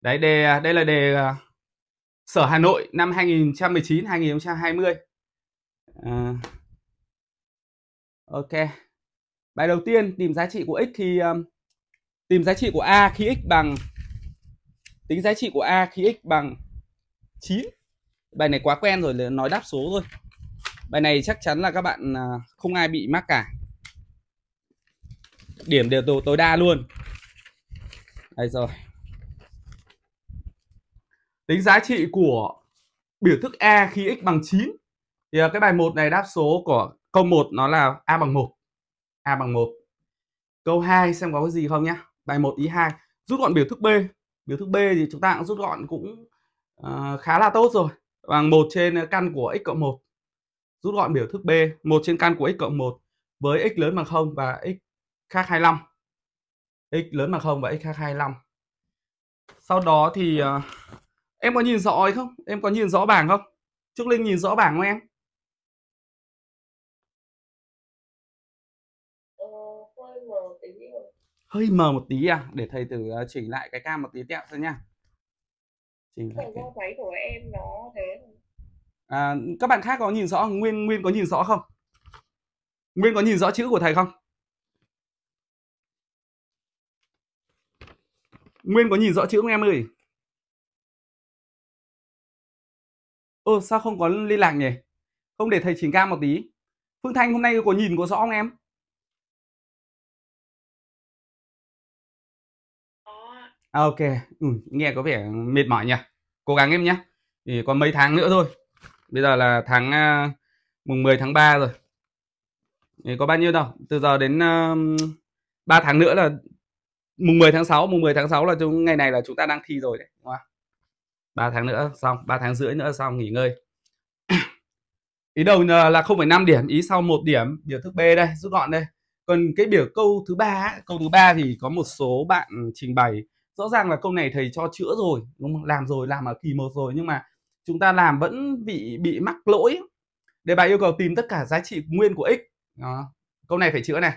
đấy đề à, đây là đề à, sở Hà Nội năm 2019 2020 à, ok bài đầu tiên tìm giá trị của x thì um, tìm giá trị của a khi x bằng tính giá trị của a khi x bằng 9 bài này quá quen rồi nói đáp số thôi bài này chắc chắn là các bạn uh, không ai bị mắc cả điểm đều tối đa luôn đây rồi Tính giá trị của biểu thức A khi x bằng 9. Thì à, cái bài 1 này đáp số của câu 1 nó là A bằng 1. A bằng 1. Câu 2 xem có cái gì không nhá. Bài 1 ý 2, rút gọn biểu thức B. Biểu thức B thì chúng ta cũng rút gọn cũng uh, khá là tốt rồi. Bằng 1 trên căn của x cộng 1. Rút gọn biểu thức B, 1 trên căn của x cộng 1 với x lớn bằng 0 và x khác 25. x lớn bằng 0 và x khác 25. Sau đó thì uh, em có nhìn rõ ấy không em có nhìn rõ bảng không trúc linh nhìn rõ bảng không em ờ, hơi, mờ một tí à để thầy thử ờ, chỉnh lại cái cam một tí tẹo thôi nha chỉnh lại cái... máy của em nó thế à, các bạn khác có nhìn rõ nguyên nguyên có nhìn rõ không nguyên có nhìn rõ chữ của thầy không nguyên có nhìn rõ chữ không em ơi ơ sao không có liên lạc nhỉ không để thầy chỉnh ca một tí phương thanh hôm nay có nhìn có rõ không em à, ok, ừ, nghe có vẻ mệt mỏi nhỉ. Cố gắng em nhé. Thì còn mấy tháng nữa thôi. Bây giờ là tháng uh, mùng 10 tháng 3 rồi. Thì có bao nhiêu đâu? Từ giờ đến uh, à, 3 tháng nữa là mùng 10 tháng 6, mùng 10 tháng 6 là chúng ngày này là chúng ta đang thi rồi đấy, đúng không? 3 tháng nữa xong 3 tháng rưỡi nữa xong nghỉ ngơi ý đầu à, là 0,5 điểm ý sau một điểm biểu thức B đây rút gọn đây còn cái biểu câu thứ ba câu thứ ba thì có một số bạn trình bày rõ ràng là câu này thầy cho chữa rồi đúng không? làm rồi làm ở kỳ một rồi nhưng mà chúng ta làm vẫn bị bị mắc lỗi đề bài yêu cầu tìm tất cả giá trị nguyên của x Đó. câu này phải chữa này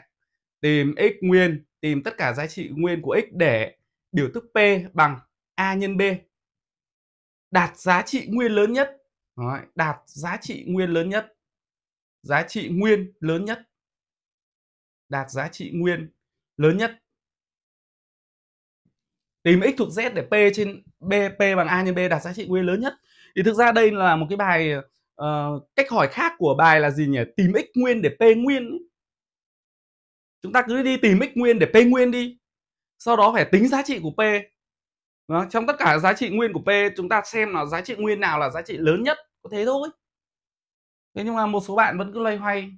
tìm x nguyên tìm tất cả giá trị nguyên của x để biểu thức p bằng a nhân b đạt giá trị nguyên lớn nhất đạt giá trị nguyên lớn nhất giá trị nguyên lớn nhất đạt giá trị nguyên lớn nhất tìm x thuộc z để p trên b p bằng a nhân b đạt giá trị nguyên lớn nhất thì thực ra đây là một cái bài uh, cách hỏi khác của bài là gì nhỉ tìm x nguyên để p nguyên chúng ta cứ đi tìm x nguyên để p nguyên đi sau đó phải tính giá trị của p đó, vâng, trong tất cả giá trị nguyên của p chúng ta xem là giá trị nguyên nào là giá trị lớn nhất có thế thôi thế nhưng mà một số bạn vẫn cứ loay hoay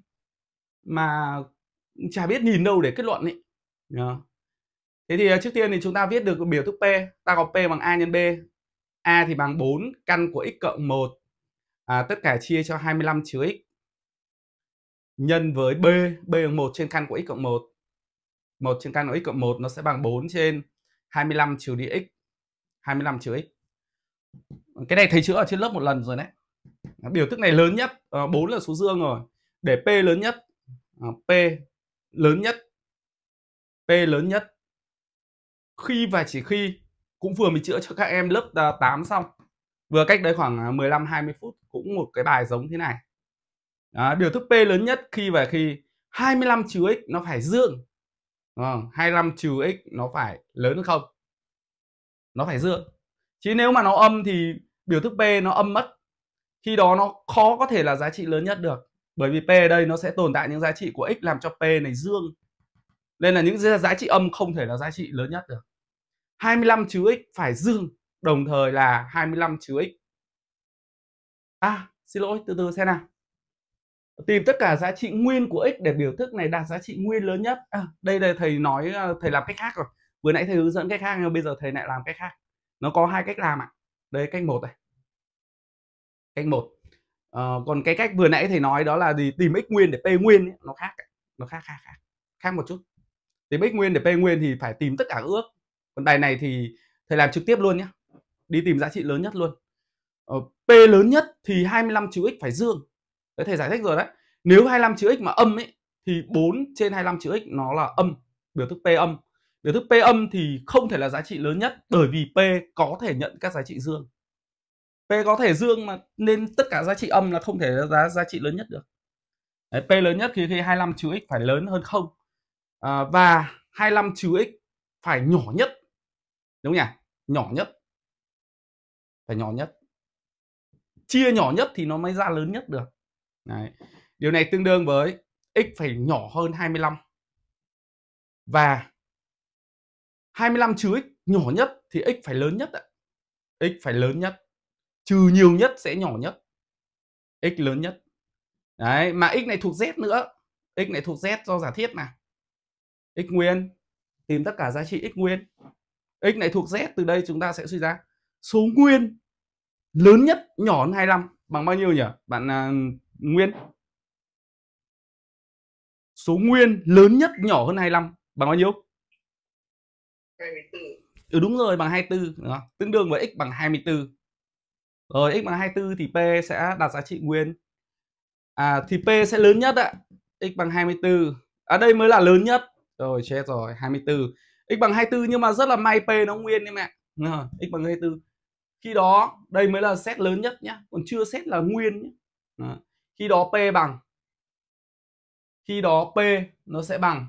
mà chả biết nhìn đâu để kết luận ấy yeah. thế thì à, trước tiên thì chúng ta viết được biểu thức p ta có p bằng a nhân b a thì bằng 4 căn của x cộng 1 à, tất cả chia cho 25 chứa x nhân với b b bằng 1 trên căn của x cộng 1 1 trên căn của x cộng 1 nó sẽ bằng 4 trên 25 trừ đi x 25 trừ x cái này thầy chữa ở trên lớp một lần rồi đấy biểu thức này lớn nhất uh, ờ, 4 là số dương rồi để p lớn nhất ờ, p lớn nhất p lớn nhất khi và chỉ khi cũng vừa mình chữa cho các em lớp uh, ờ, 8 xong vừa cách đấy khoảng 15 20 phút cũng một cái bài giống thế này à, điều thức p lớn nhất khi và khi 25 trừ x nó phải dương à, 25 trừ x nó phải lớn hơn không nó phải dương chứ nếu mà nó âm thì biểu thức p nó âm mất khi đó nó khó có thể là giá trị lớn nhất được bởi vì p ở đây nó sẽ tồn tại những giá trị của x làm cho p này dương nên là những giá trị âm không thể là giá trị lớn nhất được 25 chữ x phải dương đồng thời là 25 chữ x à xin lỗi từ từ xem nào tìm tất cả giá trị nguyên của x để biểu thức này đạt giá trị nguyên lớn nhất à, đây là thầy nói ờ, thầy làm cách khác rồi vừa nãy thầy hướng dẫn cách khác nhưng bây giờ thầy lại làm cách khác nó có hai cách làm ạ à. đây cách một này cách một à, còn cái cách vừa nãy thầy nói đó là gì tìm x nguyên để p nguyên ấy, nó khác nó khác khác khác khác một chút tìm x nguyên để p nguyên thì phải tìm tất cả ước còn bài này thì thầy làm trực tiếp luôn nhé đi tìm giá trị lớn nhất luôn ờ, p lớn nhất thì 25 chữ x phải dương đấy thầy giải thích rồi đấy nếu 25 chữ x mà âm ấy thì 4 trên 25 chữ x nó là âm biểu thức p âm biểu thức P âm thì không thể là giá trị lớn nhất bởi vì P có thể nhận các giá trị dương. P có thể dương mà nên tất cả giá trị âm là không thể là giá giá trị lớn nhất được. Đấy, P lớn nhất thì khi 25 trừ x phải lớn hơn không à, và 25 trừ x phải nhỏ nhất. Đúng nhỉ? Nhỏ nhất. Phải nhỏ nhất. Chia nhỏ nhất thì nó mới ra lớn nhất được. Đấy. Điều này tương đương với x phải nhỏ hơn 25 và 25 trừ x nhỏ nhất thì x phải lớn nhất ạ. x phải lớn nhất. Trừ nhiều nhất sẽ nhỏ nhất. x lớn nhất. Đấy, mà x này thuộc z nữa. x này thuộc z do giả thiết mà, x nguyên tìm tất cả giá trị x nguyên. x này thuộc z từ đây chúng ta sẽ suy ra số nguyên lớn nhất nhỏ hơn 25 bằng bao nhiêu nhỉ? Bạn uh, Nguyên. Số nguyên lớn nhất nhỏ hơn 25 bằng bao nhiêu? 24. Ừ đúng rồi bằng 24 đúng không? Tương đương với x bằng 24. Rồi x bằng 24 thì p sẽ đạt giá trị nguyên. À thì p sẽ lớn nhất ạ. x bằng 24. À đây mới là lớn nhất. Rồi chết rồi, 24. x bằng 24 nhưng mà rất là may p nó nguyên em ạ. x bằng 24. Khi đó đây mới là xét lớn nhất nhá, còn chưa xét là nguyên nhá. À, khi đó p bằng khi đó p nó sẽ bằng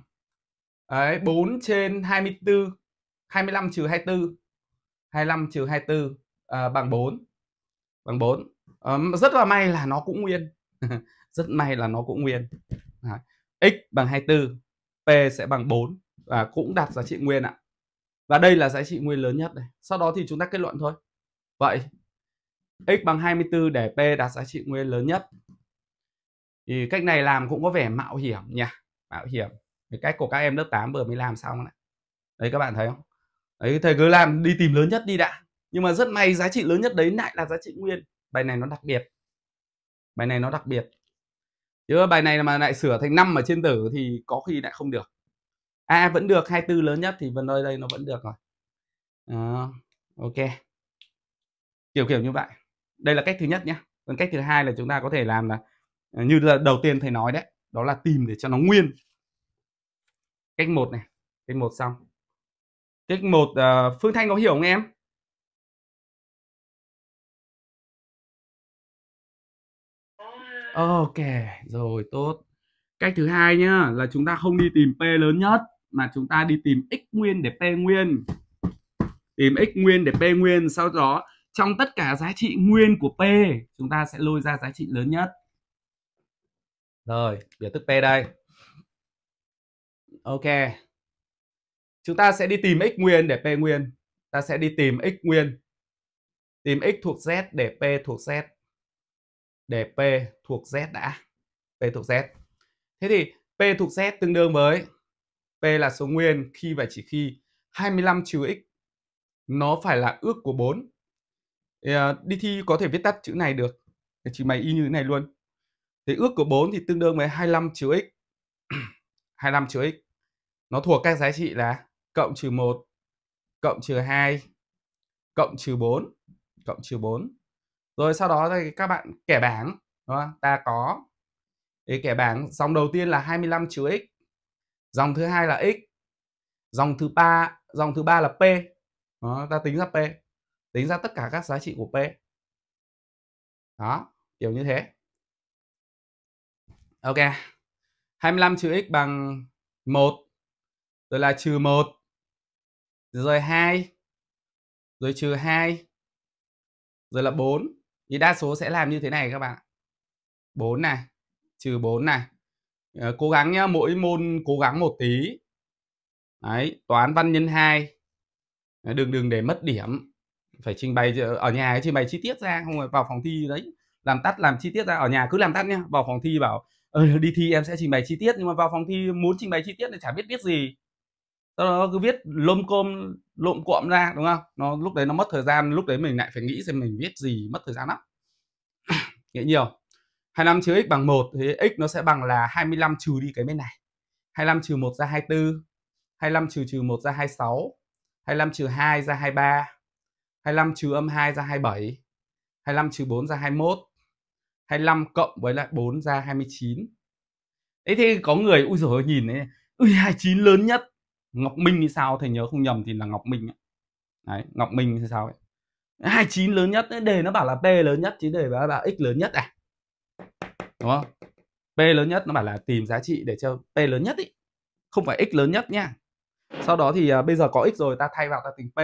Đấy, 4 trên 24 25 trừ 24 25 trừ 24 à, bằng 4 bằng 4 à, rất là may là nó cũng nguyên rất may là nó cũng nguyên à, x bằng 24 p sẽ bằng 4 và cũng đạt giá trị nguyên ạ và đây là giá trị nguyên lớn nhất này sau đó thì chúng ta kết luận thôi vậy x bằng 24 để p đạt giá trị nguyên lớn nhất thì cách này làm cũng có vẻ mạo hiểm nhỉ mạo hiểm cái cách của các em lớp 8 vừa mới làm xong này đấy các bạn thấy không ấy thầy cứ làm đi tìm lớn nhất đi đã nhưng mà rất may giá trị lớn nhất đấy lại là giá trị nguyên bài này nó đặc biệt bài này nó đặc biệt chứ bài này mà lại sửa thành năm ở trên tử thì có khi lại không được a à, vẫn được 24 lớn nhất thì vân nơi đây nó vẫn được rồi à, ok kiểu kiểu như vậy đây là cách thứ nhất nhé còn cách thứ hai là chúng ta có thể làm là ờ, như là đầu tiên thầy nói đấy đó là tìm để cho nó nguyên cách một này cách một xong Tiết một à, Phương Thanh có hiểu không em? Ok, rồi tốt. Cách thứ hai nhá là chúng ta không đi tìm P lớn nhất mà chúng ta đi tìm x nguyên để P nguyên. Tìm x nguyên để P nguyên, sau đó trong tất cả giá trị nguyên của P chúng ta sẽ lôi ra giá trị lớn nhất. Rồi, biểu thức P đây. Ok, chúng ta sẽ đi tìm x nguyên để p nguyên ta sẽ đi tìm x nguyên tìm x thuộc z để p thuộc z để p thuộc z đã p thuộc z thế thì p thuộc z tương đương với p là số nguyên khi và chỉ khi 25 trừ x nó phải là ước của 4 à, đi thi có thể viết tắt chữ này được thì chỉ mày y như thế này luôn thì ước của 4 thì tương đương với 25 trừ x 25 trừ x nó thuộc các giá trị là cộng trừ 1, cộng trừ 2, cộng trừ 4, cộng trừ 4. Rồi sau đó thì các bạn kẻ bảng, đúng không? ta có cái kẻ bảng dòng đầu tiên là 25 trừ x, dòng thứ hai là x, dòng thứ ba dòng thứ ba là p. Đó, ta tính ra p, tính ra tất cả các giá trị của p. Đó, kiểu như thế. Ok. 25 trừ x bằng 1 rồi là trừ 1 rồi 2 rồi trừ 2 rồi là 4 thì đa số sẽ làm như thế này các bạn 4 này trừ 4 này ờ, cố gắng nhá mỗi môn cố gắng một tí đấy toán văn nhân 2 đừng đừng để mất điểm phải trình bày ở nhà ấy, trình bày chi tiết ra không phải vào phòng thi đấy làm tắt làm chi tiết ra ở nhà cứ làm tắt nhá vào phòng thi bảo ờ, đi thi em sẽ trình bày chi tiết nhưng mà vào phòng thi muốn trình bày chi tiết thì chả biết biết gì nó cứ viết lôm côm lộm cuộm ra đúng không nó lúc đấy nó mất thời gian lúc đấy mình lại phải nghĩ xem mình viết gì mất thời gian lắm Nghĩ nhiều 25 trừ x bằng 1 thì x nó sẽ bằng là 25 trừ đi cái bên này 25 trừ 1 ra 24 25 trừ trừ 1 ra 26 25 trừ 2 ra 23 25 trừ âm 2 ra 27 25 trừ 4 ra 21 25 cộng với lại 4 ra 29 Thế thì có người ui rồi nhìn ấy Ui 29 lớn nhất Ngọc Minh thì sao thầy nhớ không nhầm thì là Ngọc Minh Đấy, Ngọc Minh thì sao ấy. 29 lớn nhất đề nó bảo là P lớn nhất chứ đề bảo là x lớn nhất à. Đúng không? P lớn nhất nó bảo là tìm giá trị để cho P lớn nhất ý. Không phải x lớn nhất nha. Sau đó thì à, bây giờ có x rồi ta thay vào ta tính P.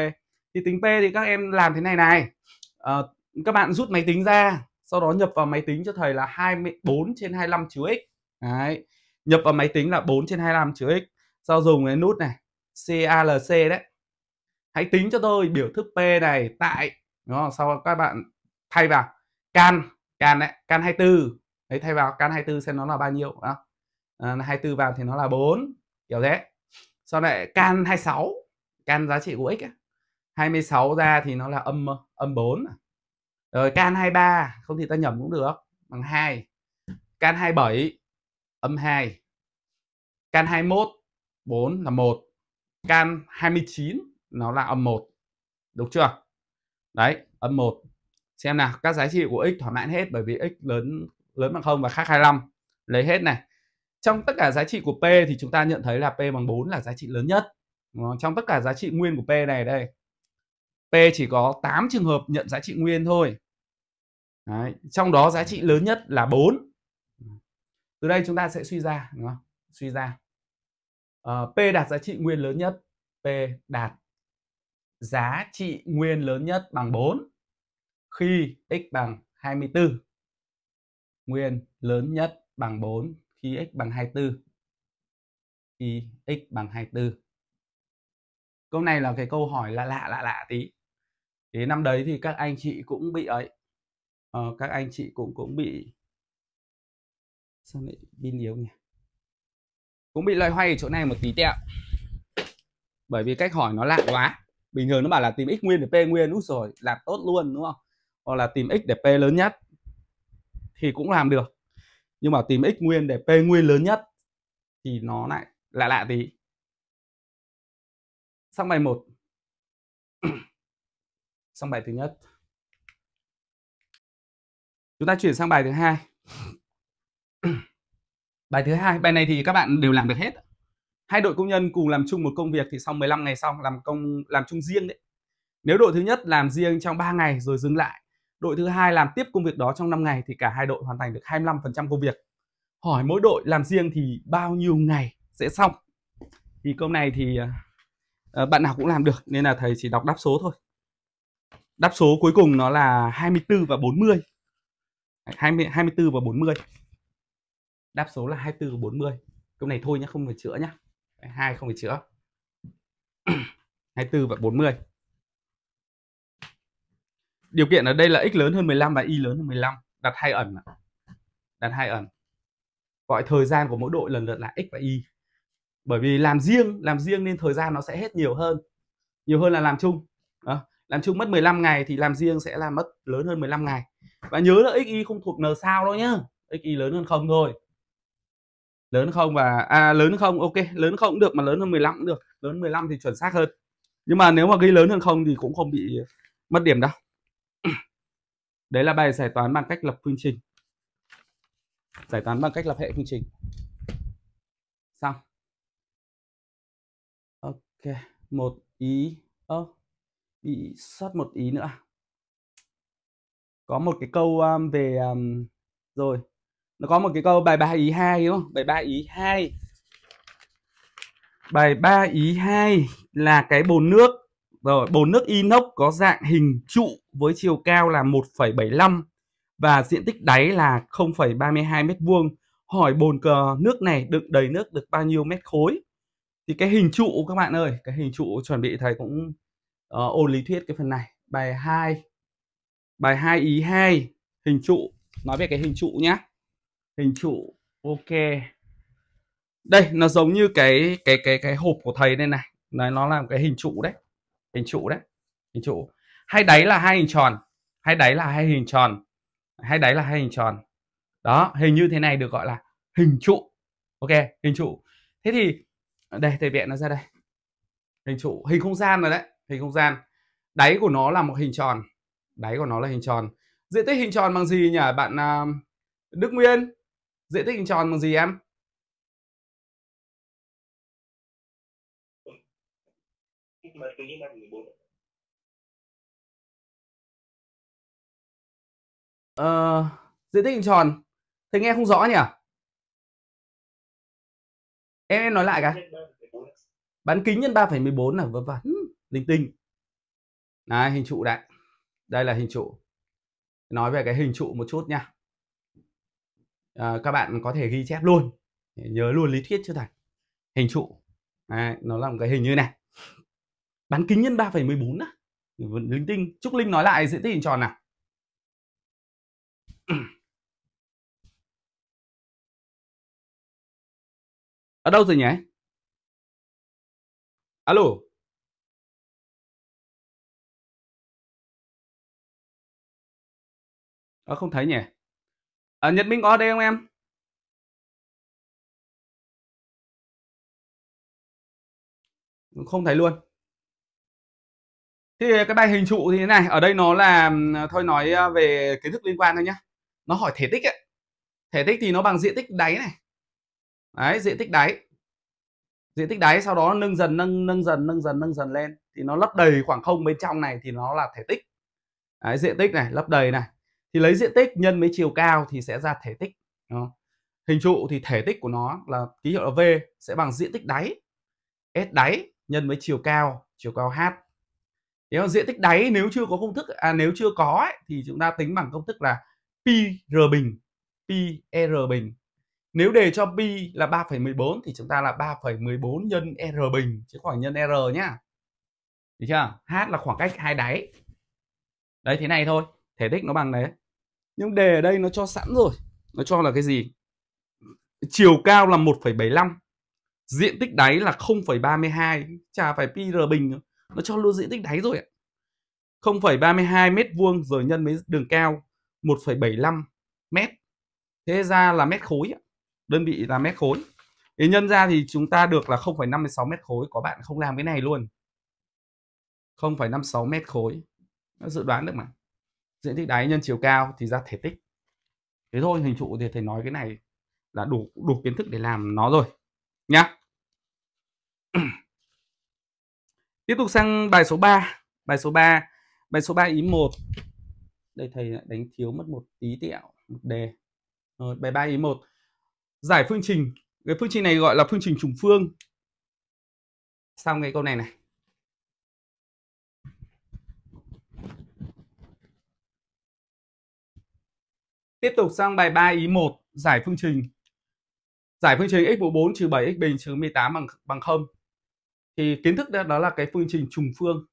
Thì tính P thì các em làm thế này này. À, các bạn rút máy tính ra, sau đó nhập vào máy tính cho thầy là 24 trên 25 chữ x. Đấy. Nhập vào máy tính là 4 trên 25 chữ x. Sau dùng cái nút này CALC đấy hãy tính cho tôi biểu thức P này tại đúng không? sau các bạn thay vào can can đấy can 24 đấy thay vào can 24 xem nó là bao nhiêu đó à, 24 vào thì nó là 4 kiểu thế sau lại can 26 can giá trị của x ấy. 26 ra thì nó là âm âm 4 à. rồi can 23 không thì ta nhầm cũng được bằng 2 can 27 âm 2 can 21 4 là 1 Can 29 nó là âm 1. Đúng chưa? Đấy, âm 1. Xem nào, các giá trị của x thỏa mãn hết bởi vì x lớn lớn bằng 0 và khác 25. Lấy hết này. Trong tất cả giá trị của P thì chúng ta nhận thấy là P bằng 4 là giá trị lớn nhất. Trong tất cả giá trị nguyên của P này đây. P chỉ có 8 trường hợp nhận giá trị nguyên thôi. Đấy, trong đó giá trị lớn nhất là 4. Từ đây chúng ta sẽ suy ra đúng không? Suy ra Uh, P đạt giá trị nguyên lớn nhất. P đạt giá trị nguyên lớn nhất bằng 4 khi x bằng 24. Nguyên lớn nhất bằng 4 khi x bằng 24. Khi x bằng 24. Câu này là cái câu hỏi là lạ lạ lạ tí. Thế năm đấy thì các anh chị cũng bị ấy. uh, các anh chị cũng cũng bị sao lại bị yếu nhỉ? cũng bị loay hoay ở chỗ này một tí tẹo bởi vì cách hỏi nó lạ quá bình thường nó bảo là tìm x nguyên để p nguyên út rồi làm tốt luôn đúng không hoặc là tìm x để p lớn nhất thì cũng làm được nhưng mà tìm x nguyên để p nguyên lớn nhất thì nó lại lạ lạ tí sang bài 1 sang bài thứ nhất chúng ta chuyển sang bài thứ hai Bài thứ hai, bài này thì các bạn đều làm được hết. Hai đội công nhân cùng làm chung một công việc thì sau 15 ngày sau làm công làm chung riêng đấy. Nếu đội thứ nhất làm riêng trong 3 ngày rồi dừng lại, đội thứ hai làm tiếp công việc đó trong 5 ngày thì cả hai đội hoàn thành được 25% công việc. Hỏi mỗi đội làm riêng thì bao nhiêu ngày sẽ xong? Thì câu này thì ờ, ờ, bạn nào cũng làm được nên là thầy chỉ đọc đáp số thôi. Đáp số cuối cùng nó là 24 và 40. 20 24 và 40 đáp số là 24 và 40 câu này thôi nhé không phải chữa nhé hai không phải chữa 24 và 40 điều kiện ở đây là x lớn hơn 15 và y lớn hơn 15 đặt hai ẩn đặt hai ẩn gọi thời gian của mỗi đội lần lượt là x và y bởi vì làm riêng làm riêng nên thời gian nó sẽ hết nhiều hơn nhiều hơn là làm chung đó. làm chung mất 15 ngày thì làm riêng sẽ là mất lớn hơn 15 ngày và nhớ là x y không thuộc n sao đâu nhá x y lớn hơn không thôi lớn không và à lớn không ok lớn không cũng được mà lớn hơn 15 cũng được lớn 15 thì chuẩn xác hơn nhưng mà nếu mà ghi lớn hơn không thì cũng không bị mất điểm đâu đấy là bài giải toán bằng cách lập phương trình giải toán bằng cách lập hệ phương trình xong ok một ý ơ bị sót một ý nữa à? có một cái câu um, về um, rồi nó có một cái câu bài 3 ý 2 đúng không? Bài 3 ý 2. Bài 3 ý 2 là cái bồn nước rồi bồn nước inox có dạng hình trụ với chiều cao là 1,75 và diện tích đáy là 0,32 m2. Hỏi bồn cờ nước này đựng đầy nước được bao nhiêu mét khối? Thì cái hình trụ các bạn ơi, cái hình trụ chuẩn bị thầy cũng uh, ôn lý thuyết cái phần này. Bài 2. Bài 2 ý 2, hình trụ, nói về cái hình trụ nhá hình trụ ok đây nó giống như cái cái cái cái hộp của thầy đây này đấy, nó làm cái hình trụ đấy hình trụ đấy hình trụ hai đáy là hai hình tròn hai đáy là hai hình tròn hai đáy là hai hình tròn đó hình như thế này được gọi là hình trụ ok hình trụ thế thì đây thầy vẽ nó ra đây hình trụ hình không gian rồi đấy hình không gian đáy của nó là một hình tròn đáy của nó là hình tròn diện tích hình tròn bằng gì nhỉ bạn à, Đức Nguyên diện tích hình tròn bằng gì em ờ, diện tích hình tròn thầy nghe không rõ nhỉ em, em nói lại cái bán kính nhân 3,14 là vớ vẩn linh tinh này hình trụ đấy đây là hình trụ nói về cái hình trụ một chút nha à, các bạn có thể ghi chép luôn nhớ luôn lý thuyết chưa thầy hình trụ Đấy, nó là một cái hình như này bán kính nhân 3,14 á linh tinh trúc linh nói lại diện tích hình tròn nào ở đâu rồi nhỉ alo Ờ, không thấy nhỉ à, Nhật Minh có ở đây không em không thấy luôn thì cái bài hình trụ thì thế này ở đây nó là à, thôi nói à, về kiến thức liên quan thôi nhá nó hỏi thể tích ấy. thể tích thì nó bằng diện tích đáy này đấy diện tích đáy diện tích đáy sau đó nâng dần nâng nâng dần nâng dần nâng dần lên thì nó lấp đầy khoảng không bên trong này thì nó là thể tích đấy, diện tích này lấp đầy này thì lấy diện tích nhân với chiều cao thì sẽ ra thể tích đúng không? hình trụ thì thể tích của nó là ký hiệu là v sẽ bằng diện tích đáy s đáy nhân với chiều cao chiều cao h nếu diện tích đáy nếu chưa có công thức à nếu chưa có ấy, thì chúng ta tính bằng công thức là pi r bình pi e r bình nếu đề cho pi là 3,14 thì chúng ta là 3,14 nhân e r bình chứ khoảng nhân e r nhá được chưa h là khoảng cách hai đáy đấy thế này thôi thể tích nó bằng đấy nhưng đề ở đây nó cho sẵn rồi nó cho là cái gì chiều cao là 1,75 diện tích đáy là 0,32 chả phải pi r bình nữa. nó cho luôn diện tích đáy rồi ạ 0,32 mét vuông rồi nhân với đường cao 1,75 mét thế ra là mét khối đơn vị là mét khối thì nhân ra thì chúng ta được là 0,56 mét khối có bạn không làm cái này luôn 0,56 mét khối dự đoán được mà diện tích đáy nhân chiều cao thì ra thể tích thế thôi hình trụ thì thầy nói cái này là đủ đủ kiến thức để làm nó rồi nhá tiếp tục sang bài số 3 bài số 3 bài số 3 ý 1 đây thầy đánh thiếu mất một tí tẹo một đề rồi, bài 3 ý 1 giải phương trình cái phương trình này gọi là phương trình trùng phương xong cái câu này này Tiếp tục sang bài 3 ý 1, giải phương trình. Giải phương trình x mũ 4 trừ 7 x bình trừ 18 bằng bằng 0. Thì kiến thức đó, đó là cái phương trình trùng phương.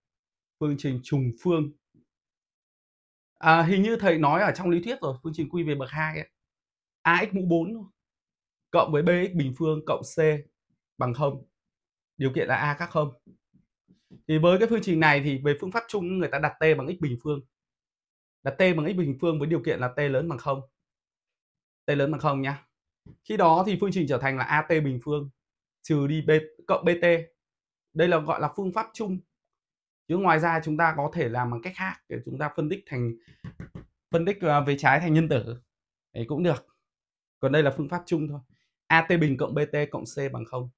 Phương trình trùng phương. À, hình như thầy nói ở trong lý thuyết rồi, phương trình quy về bậc 2 ấy. AX mũ 4 cộng với BX bình phương cộng C bằng 0. Điều kiện là A khác không. Thì với cái phương trình này thì về phương pháp chung người ta đặt T bằng x bình phương là t bằng x bình phương với điều kiện là t lớn bằng không t lớn bằng không nhá khi đó thì phương trình trở thành là at bình phương trừ đi b cộng bt đây là gọi là phương pháp chung chứ ngoài ra chúng ta có thể làm bằng cách khác để chúng ta phân tích thành phân tích à, về trái thành nhân tử ấy cũng được còn đây là phương pháp chung thôi at bình cộng bt cộng c bằng không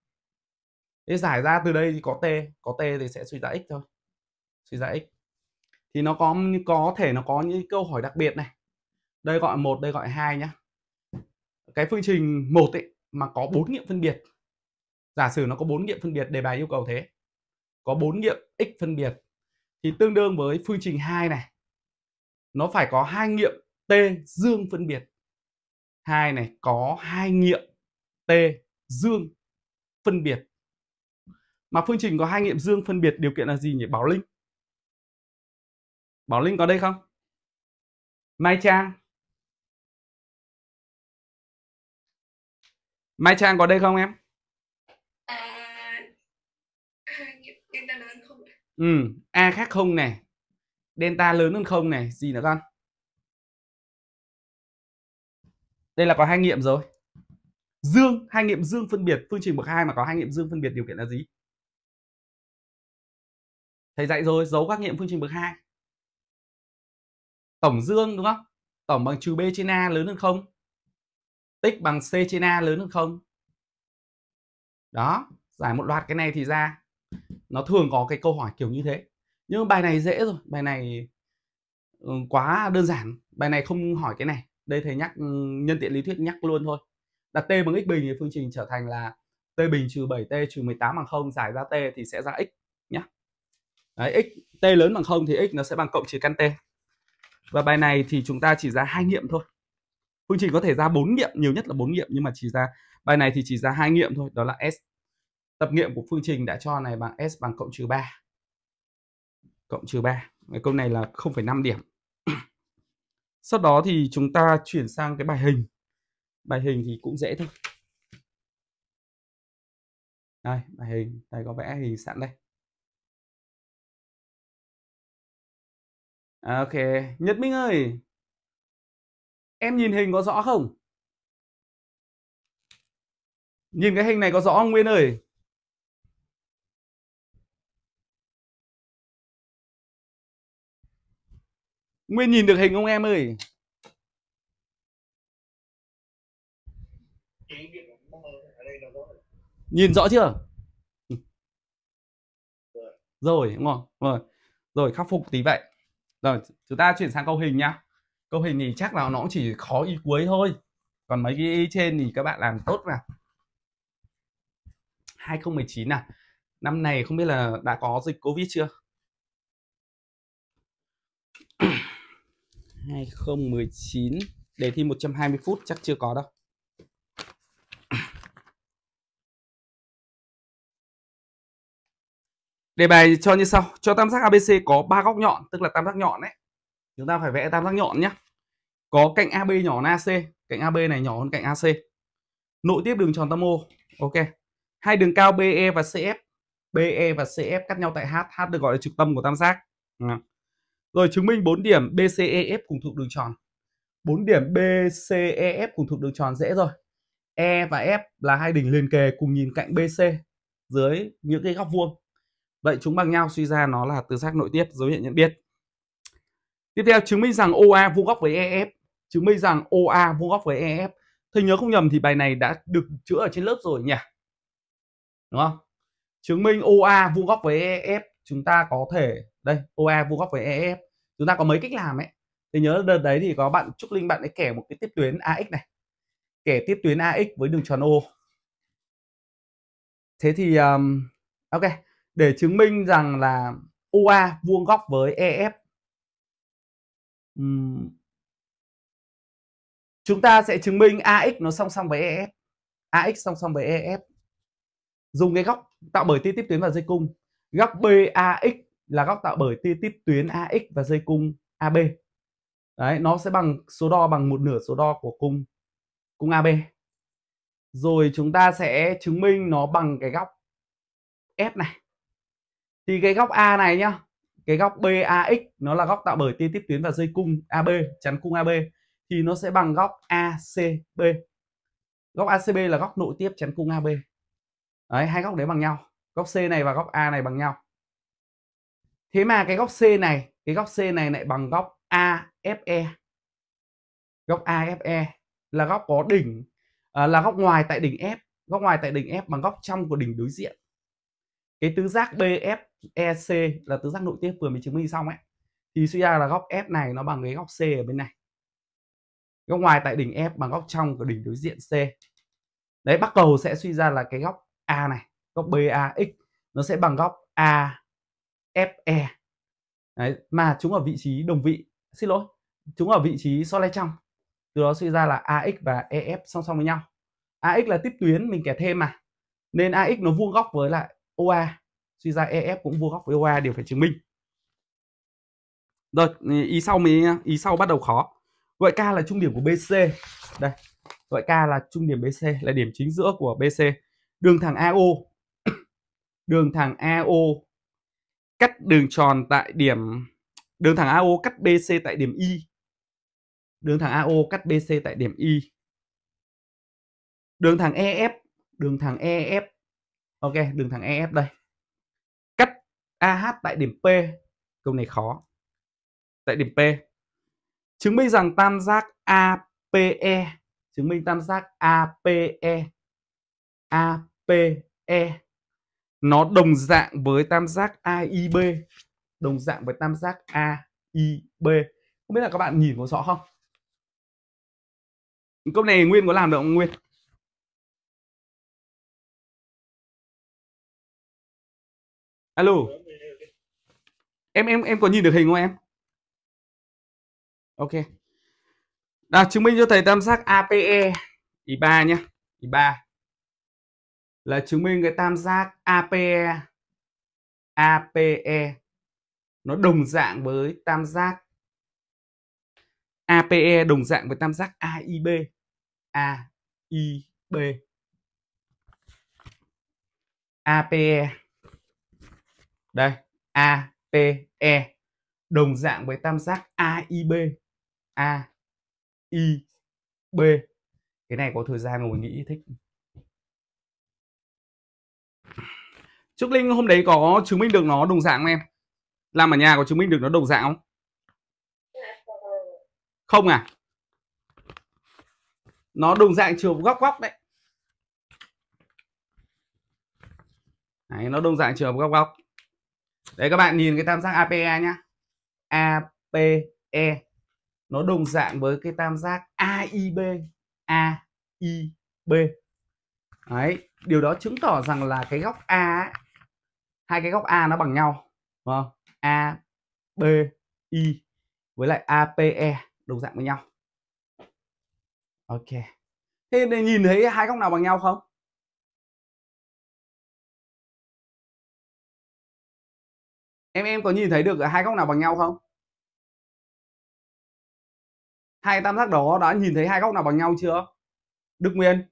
thế giải ra từ đây thì có t có t thì sẽ suy ra x thôi suy ra x thì nó có có thể nó có những câu hỏi đặc biệt này đây gọi một đây gọi hai nhá cái phương trình một ấy mà có bốn nghiệm phân biệt giả sử nó có bốn nghiệm phân biệt đề bài yêu cầu thế có bốn nghiệm x phân biệt thì tương đương với phương trình 2 này nó phải có hai nghiệm t dương phân biệt hai này có hai nghiệm t dương phân biệt mà phương trình có hai nghiệm dương phân biệt điều kiện là gì nhỉ bảo linh Bảo Linh có đây không? Mai Trang Mai Trang có đây không em? À, à ừ, delta lớn hơn không? Ừ, A khác không này Delta lớn hơn không này Gì nữa con? Đây là có hai nghiệm rồi Dương, hai nghiệm dương phân biệt Phương trình bậc hai mà có hai nghiệm dương phân biệt điều kiện là gì? Thầy dạy rồi, dấu các nghiệm phương trình bậc hai tổng dương đúng không tổng bằng trừ b trên a lớn hơn không tích bằng c trên a lớn hơn không đó giải một loạt cái này thì ra nó thường có cái câu hỏi kiểu như thế nhưng bài này dễ rồi bài này ừ, quá đơn giản bài này không hỏi cái này đây thầy nhắc ừ, nhân tiện lý thuyết nhắc luôn thôi đặt t bằng x bình thì phương trình trở thành là t bình trừ 7t trừ 18 bằng 0 giải ra t thì sẽ ra x nhé Đấy, x t lớn bằng 0 thì x nó sẽ bằng cộng trừ căn t và bài này thì chúng ta chỉ ra hai nghiệm thôi phương trình có thể ra bốn nghiệm nhiều nhất là bốn nghiệm nhưng mà chỉ ra bài này thì chỉ ra hai nghiệm thôi đó là s tập nghiệm của phương trình đã cho này bằng s bằng cộng trừ 3 cộng trừ 3 câu này là 0,5 điểm sau đó thì chúng ta chuyển sang cái bài hình bài hình thì cũng dễ thôi đây bài hình đây có vẽ hình sẵn đây À, ok, Nhật Minh ơi. Em nhìn hình có rõ không? Nhìn cái hình này có rõ không Nguyên ơi? Nguyên nhìn được hình không em ơi? Nhìn rõ chưa? Rồi, đúng không? Rồi, rồi khắc phục tí vậy rồi chúng ta chuyển sang câu hình nhá câu hình thì chắc là nó cũng chỉ khó y cuối thôi còn mấy cái trên thì các bạn làm tốt mà 2019 à năm này không biết là đã có dịch covid chưa 2019 đề thi 120 phút chắc chưa có đâu Đề bài cho như sau, cho tam giác ABC có ba góc nhọn, tức là tam giác nhọn đấy. Chúng ta phải vẽ tam giác nhọn nhé. Có cạnh AB nhỏ hơn AC, cạnh AB này nhỏ hơn cạnh AC. Nội tiếp đường tròn tam o, Ok. Hai đường cao BE và CF. BE và CF cắt nhau tại H, H được gọi là trực tâm của tam giác. Rồi chứng minh 4 điểm BCEF cùng thuộc đường tròn. 4 điểm BCEF cùng thuộc đường tròn dễ rồi. E và F là hai đỉnh liền kề cùng nhìn cạnh BC dưới những cái góc vuông Vậy chúng bằng nhau suy ra nó là từ giác nội tiếp dấu hiệu nhận biết. Tiếp theo chứng minh rằng OA vuông góc với EF. Chứng minh rằng OA vuông góc với EF. Thầy nhớ không nhầm thì bài này đã được chữa ở trên lớp rồi nhỉ? Đúng không? Chứng minh OA vuông góc với EF chúng ta có thể đây OA vuông góc với EF chúng ta có mấy cách làm ấy. Thầy nhớ đợt đấy thì có bạn Trúc Linh bạn ấy kẻ một cái tiếp tuyến AX này. Kẻ tiếp tuyến AX với đường tròn O. Thế thì um, ok, để chứng minh rằng là UA vuông góc với EF. Chúng ta sẽ chứng minh AX nó song song với EF. AX song song với EF. Dùng cái góc tạo bởi tia tiếp tuyến và dây cung. Góc BAX là góc tạo bởi tia tiếp tuyến AX và dây cung AB. Đấy, nó sẽ bằng số đo bằng một nửa số đo của cung cung AB. Rồi chúng ta sẽ chứng minh nó bằng cái góc F này thì cái góc A này nhá cái góc BAX nó là góc tạo bởi tia tiếp tuyến và dây cung AB chắn cung AB thì nó sẽ bằng góc ACB góc ACB là góc nội tiếp chắn cung AB đấy hai góc đấy bằng nhau góc C này và góc A này bằng nhau thế mà cái góc C này cái góc C này lại bằng góc AFE góc AFE là góc có đỉnh à, là góc ngoài tại đỉnh F góc ngoài tại đỉnh F bằng góc trong của đỉnh đối diện cái tứ giác BFEC là tứ giác nội tiếp vừa mới chứng minh xong ấy thì suy ra là góc F này nó bằng cái góc C ở bên này góc ngoài tại đỉnh F bằng góc trong của đỉnh đối diện C đấy bắc cầu sẽ suy ra là cái góc A này góc BAX nó sẽ bằng góc AFE đấy mà chúng ở vị trí đồng vị xin lỗi chúng ở vị trí so le trong từ đó suy ra là AX và EF song song với nhau AX là tiếp tuyến mình kẻ thêm mà nên AX nó vuông góc với lại OA suy ra EF cũng vuông góc với OA đều phải chứng minh rồi ừ, ý sau mới ý sau bắt đầu khó gọi K là trung điểm của BC đây gọi K là trung điểm BC là điểm chính giữa của BC đường thẳng AO đường thẳng AO cắt đường tròn tại điểm đường thẳng AO cắt BC tại điểm Y đường thẳng AO cắt BC tại điểm Y đường thẳng EF đường thẳng EF ok đường thẳng EF đây cắt AH tại điểm P câu này khó tại điểm P chứng minh rằng tam giác APE chứng minh tam giác APE APE nó đồng dạng với tam giác AIB đồng dạng với tam giác AIB không biết là các bạn nhìn có rõ không câu này nguyên có làm được không nguyên alo em em em có nhìn được hình không em ok nào chứng minh cho thầy tam giác APE thì ba nhé thì ba là chứng minh cái tam giác APE APE nó đồng dạng với tam giác APE đồng dạng với tam giác AIB AIB APE đây a p e đồng dạng với tam giác a i b a i b cái này có thời gian ngồi nghĩ thích Trúc Linh hôm đấy có chứng minh được nó đồng dạng không em? Làm ở nhà có chứng minh được nó đồng dạng không? Không à? Nó đồng dạng chiều góc góc đấy. đấy nó đồng dạng chiều góc góc đấy các bạn nhìn cái tam giác APE nhá APE nó đồng dạng với cái tam giác AIB AIB đấy điều đó chứng tỏ rằng là cái góc A hai cái góc A nó bằng nhau đúng không A B I với lại APE đồng dạng với nhau ok thế nên nhìn thấy hai góc nào bằng nhau không em em có nhìn thấy được hai góc nào bằng nhau không hai tam giác đó đã nhìn thấy hai góc nào bằng nhau chưa đức nguyên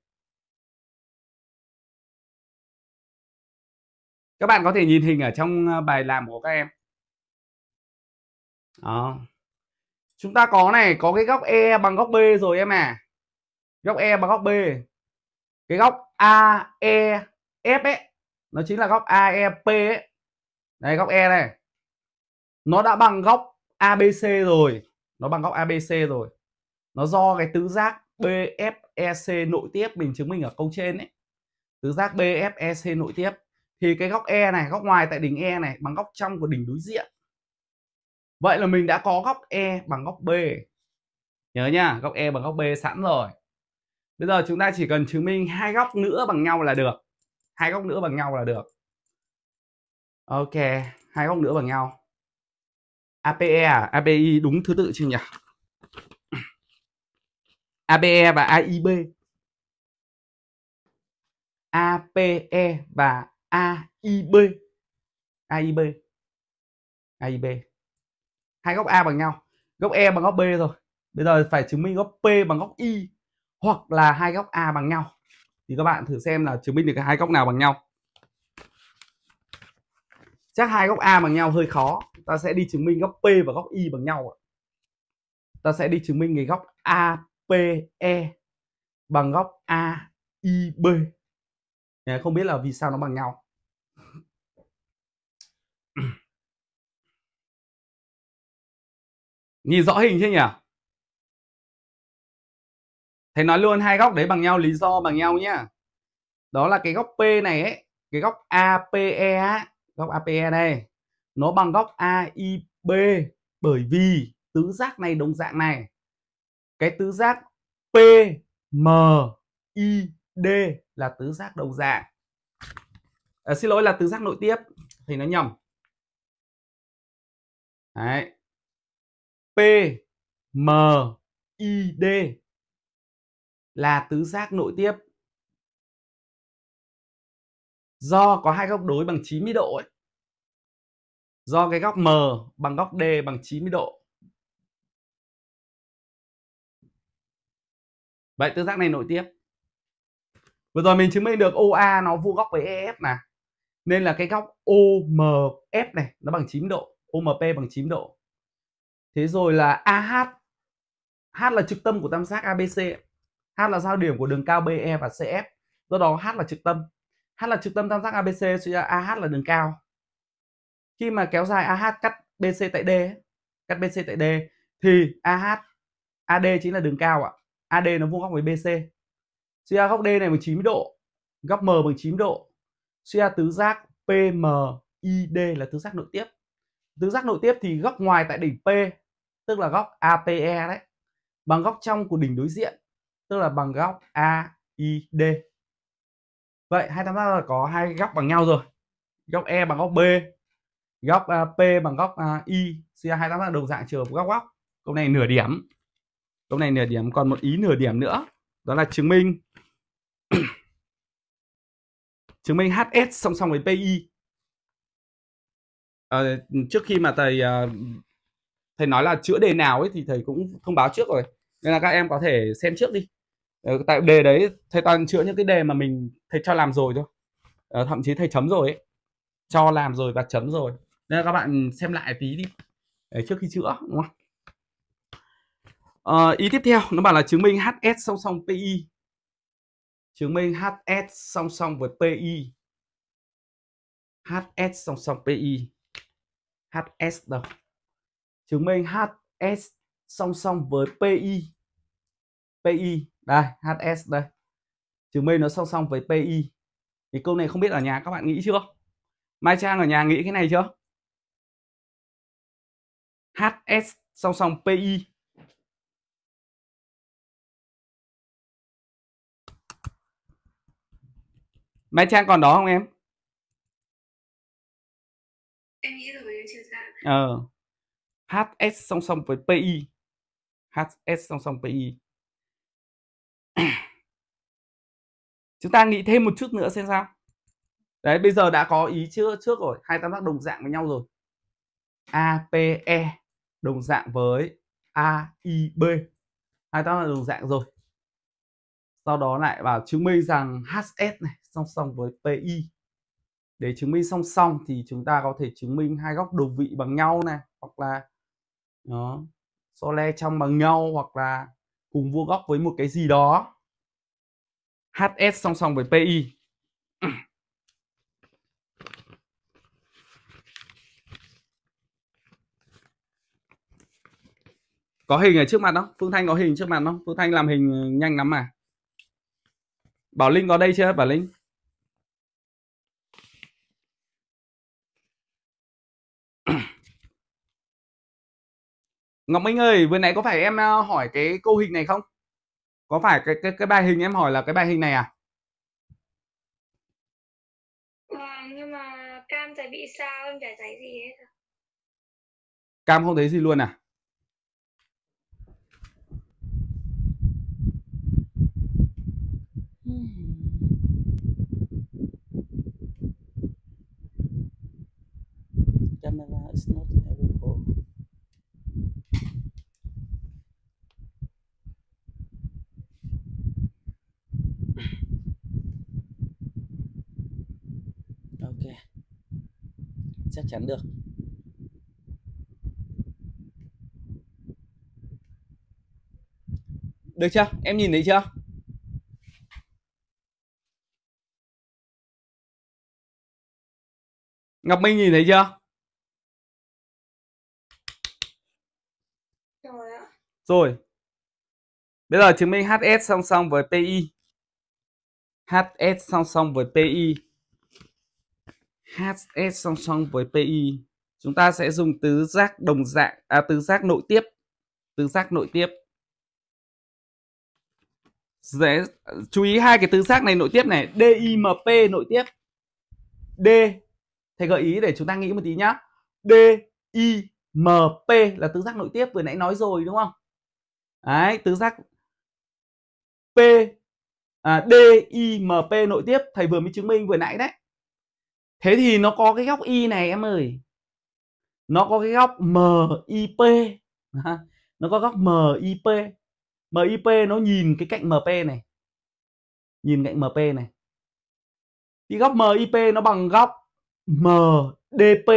các bạn có thể nhìn hình ở trong ờ, bài làm của các em đó. chúng ta có này có cái góc e bằng góc b rồi em à góc e bằng góc b cái góc aef ấy nó chính là góc aep ấy đây góc e này nó đã bằng góc abc rồi nó bằng góc abc rồi nó do cái tứ giác bfec nội tiếp mình chứng minh ở câu trên ấy tứ giác bfec nội tiếp thì cái góc e này góc ngoài tại đỉnh e này bằng góc trong của đỉnh đối diện vậy là mình đã có góc e bằng góc b nhớ nha góc e bằng góc b sẵn rồi bây giờ chúng ta chỉ cần chứng minh hai góc nữa bằng nhau là được hai góc nữa bằng nhau là được ok hai góc nữa bằng nhau APE à API đúng thứ tự chưa nhỉ APE và AIB APE và AIB AIB AIB hai góc A bằng nhau góc E bằng góc B rồi bây giờ phải chứng minh góc P bằng góc Y hoặc là hai góc A bằng nhau thì các bạn thử xem là chứng minh được hai góc nào bằng nhau chắc hai góc a bằng nhau hơi khó ta sẽ đi chứng minh góc p và góc y bằng nhau ta sẽ đi chứng minh cái góc APE bằng góc AIB không biết là vì sao nó bằng nhau nhìn rõ hình chứ nhỉ thầy nói luôn hai góc đấy bằng nhau lý do bằng nhau nhá đó là cái góc p này ấy cái góc ape góc APE này nó bằng góc AIB bởi vì tứ giác này đồng dạng này cái tứ giác PMID là tứ giác đồng dạng à, xin lỗi là tứ giác nội tiếp thì nó nhầm Đấy. PMID là tứ giác nội tiếp do có hai góc đối bằng 90 độ ấy, do cái góc M bằng góc D bằng 90 độ vậy tứ giác này nội tiếp vừa rồi mình chứng minh được OA nó vuông góc với EF này nên là cái góc OMF này nó bằng 90 độ OMP bằng 90 độ thế rồi là AH H là trực tâm của tam giác ABC H là giao điểm của đường cao BE và CF do đó H là trực tâm H là trực tâm tam giác ABC suy ra AH là đường cao khi mà kéo dài AH cắt BC tại D cắt BC tại D thì AH AD chính là đường cao ạ AD nó vuông góc với BC suy ra góc D này bằng 90 độ góc M bằng 90 độ suy ra tứ giác PMID là tứ giác nội tiếp tứ giác nội tiếp thì góc ngoài tại đỉnh P tức là góc APE đấy bằng góc trong của đỉnh đối diện tức là bằng góc AID vậy hai tam giác là có hai góc bằng nhau rồi góc e bằng góc b góc uh, p bằng góc uh, y chia hai tam giác đồng dạng trừ góc góc câu này nửa điểm câu này nửa điểm còn một ý nửa điểm nữa đó là chứng minh chứng minh hs song song với pi à, ờ, trước khi mà thầy à, thầy nói là chữa đề nào ấy thì thầy cũng thông báo trước rồi nên là các em có thể xem trước đi Ờ, tại đề đấy thầy toàn chữa những cái đề mà mình thầy cho làm rồi thôi à, thậm chí thầy chấm rồi ấy cho làm rồi và chấm rồi nên là các bạn xem lại tí đi để trước khi chữa đúng không à, ý tiếp theo nó bảo là chứng minh HS song song PI chứng minh HS song song với PI HS song song PI HS đâu chứng minh HS song song với PI PI đây HS đây trừ mây nó song song với PI thì câu này không biết ở nhà các bạn nghĩ chưa Mai Trang ở nhà nghĩ cái này chưa HS song song PI Mai Trang còn đó không em? Em nghĩ rồi chưa ra. Ờ. HS song song với PI. HS song song PI. chúng ta nghĩ thêm một chút nữa xem sao đấy bây giờ đã có ý chưa trước rồi hai tam giác đồng dạng với nhau rồi APE đồng dạng với AIB hai tam giác đồng dạng rồi sau đó lại vào chứng minh rằng HS này song song với PI để chứng minh song song thì chúng ta có thể chứng minh hai góc đầu vị bằng nhau này hoặc là nó so le trong bằng nhau hoặc là cùng vuông góc với một cái gì đó HS song song với PI. Có hình ở trước mặt không? Phương Thanh có hình trước mặt không? Phương Thanh làm hình nhanh lắm mà. Bảo Linh có đây chưa? Bảo Linh. Ngọc Minh ơi, vừa nãy có phải em ờ, hỏi cái câu hình này không? có phải cái cái cái bài hình em hỏi là cái bài hình này à ờ, nhưng mà cam chả bị sao em chả thấy gì hết cam không thấy gì luôn à hmm. camera is not chắc chắn được Được chưa? Em nhìn thấy chưa? Ngọc Minh nhìn thấy chưa? Rồi. Rồi. Bây giờ chứng minh HS song song với PI. HS song song với PI. HS song song với PI chúng ta sẽ dùng tứ giác đồng dạng à tứ giác nội tiếp tứ giác nội tiếp dễ chú ý hai cái tứ giác này nội tiếp này DIMP nội tiếp D thầy gợi ý để chúng ta nghĩ một tí nhá DIMP là tứ giác nội tiếp vừa nãy nói rồi đúng không đấy tứ giác P à, DIMP nội tiếp thầy vừa mới chứng minh vừa nãy đấy thế thì nó có cái góc y này em ơi nó có cái góc MIP nó có góc MIP MIP nó nhìn cái cạnh MP này nhìn cạnh MP này thì góc MIP nó bằng góc MDP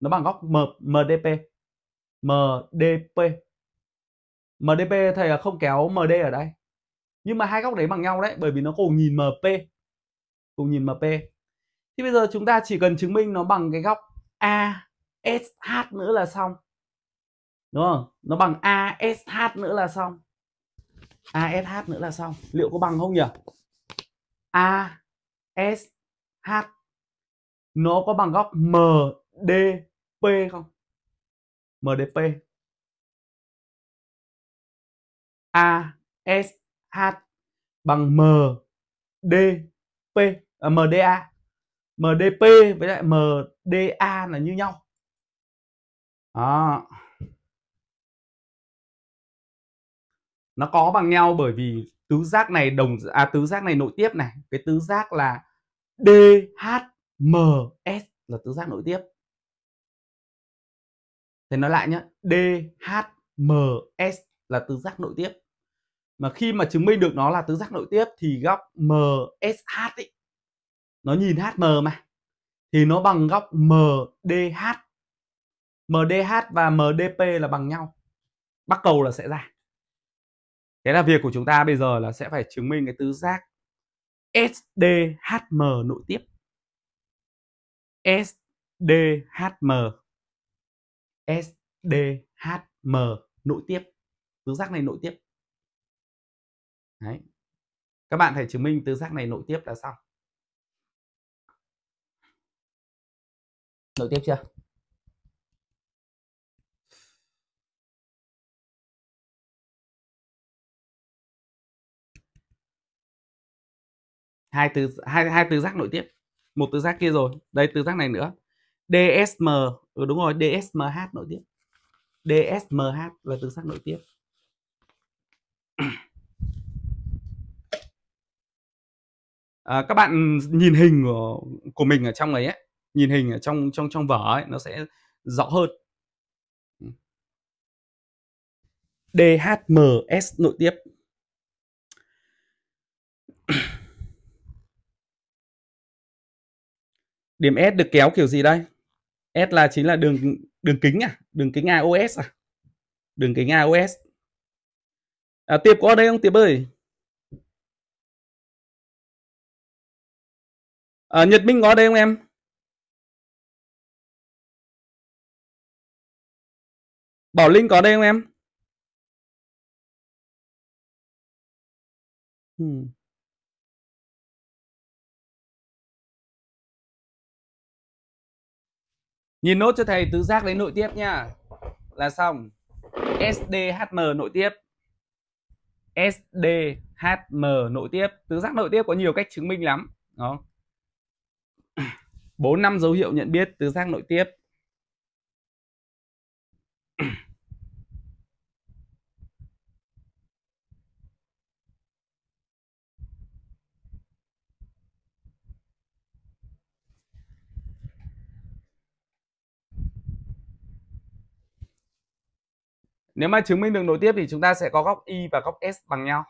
nó bằng góc M, MDP MDP MDP thầy là không kéo MD ở đây nhưng mà hai góc đấy bằng nhau đấy bởi vì nó cùng nhìn MP cùng nhìn MP thì bây giờ chúng ta chỉ cần chứng minh nó bằng cái góc ASH nữa là xong đúng không nó bằng ASH nữa là xong ASH nữa là xong liệu có bằng không nhỉ ASH nó có bằng góc MDP không MDP ASH bằng MDP à, MDA MDP với lại MDA là như nhau đó. nó có bằng nhau bởi vì tứ giác này đồng à tứ giác này nội tiếp này cái tứ giác là DHMS là tứ giác nội tiếp thì nói lại nhé DHMS là tứ giác nội tiếp mà khi mà chứng minh được nó là tứ giác nội tiếp thì góc MSH ấy, nó nhìn HM mà thì nó bằng góc MDH MDH và MDP là bằng nhau bắc cầu là sẽ ra thế là việc của chúng ta bây giờ là sẽ phải chứng minh cái tứ giác SDHM nội tiếp SDHM SDHM nội tiếp tứ giác này nội tiếp Đấy. các bạn phải chứng minh tứ giác này nội tiếp là xong nối tiếp chưa hai từ hai hai từ giác nội tiếp một từ giác kia rồi đây từ giác này nữa dsm ừ, đúng rồi dsmh nội tiếp dsmh là từ giác nội tiếp à, các bạn nhìn hình của của mình ở trong ấy, ấy nhìn hình ở trong trong trong vở ấy nó sẽ rõ hơn ừ. DHMS nội tiếp điểm S được kéo kiểu gì đây S là chính là đường đường kính à đường kính AOS à đường kính AOS à, tiệp có ở đây không tiếp ơi à, Nhật Minh có ở đây không em Bảo Linh có đây không em? Hmm. Nhìn nốt cho thầy tứ giác lấy nội tiếp nha. Là xong. SDHM nội tiếp. SDHM nội tiếp. Tứ giác nội tiếp có nhiều cách chứng minh lắm. Đó. 4 năm dấu hiệu nhận biết tứ giác nội tiếp. Nếu mà chứng minh đường nối tiếp thì chúng ta sẽ có góc Y và góc S bằng nhau.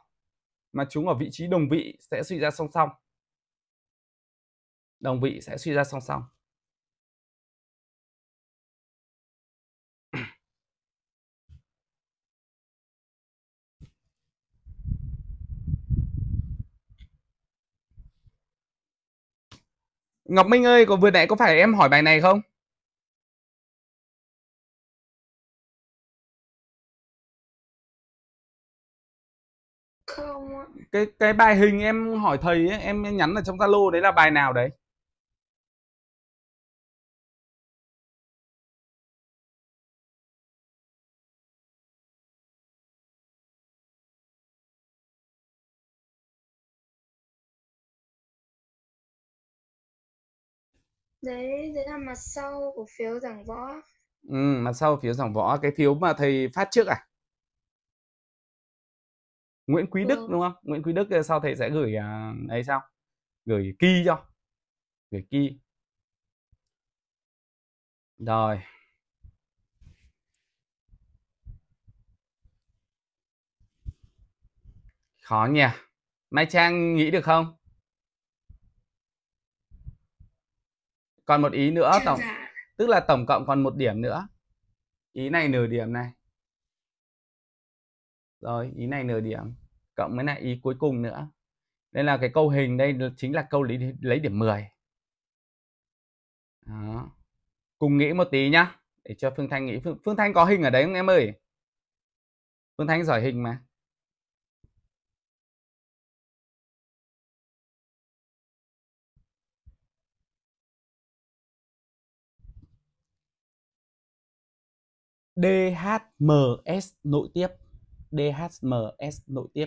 Mà chúng ở vị trí đồng vị sẽ suy ra song song. Đồng vị sẽ suy ra song song. Ngọc Minh ơi, có vừa nãy có phải em hỏi bài này không? Không Cái cái bài hình em hỏi thầy ấy, em nhắn ở trong Zalo đấy là bài nào đấy? đấy đấy là mặt sau của phiếu giảng võ ừ, mặt sau phiếu giảng võ cái phiếu mà thầy phát trước à Nguyễn Quý ừ. Đức đúng không Nguyễn Quý Đức ờ, sau thầy sẽ gửi uh, ấy sao gửi key cho gửi key rồi khó nhỉ Mai Trang nghĩ được không còn một ý nữa dạ, tổng dạ. tức là tổng cộng còn một điểm nữa ý này nửa điểm này rồi ý này nửa điểm cộng với lại ý cuối cùng nữa nên là cái câu hình đây chính là câu lý lấy điểm 10 đó. cùng nghĩ một tí nhá để cho phương thanh nghĩ phương, phương thanh có hình ở đấy không em ơi phương thanh giỏi hình mà DHMS nội tiếp DHMS nội tiếp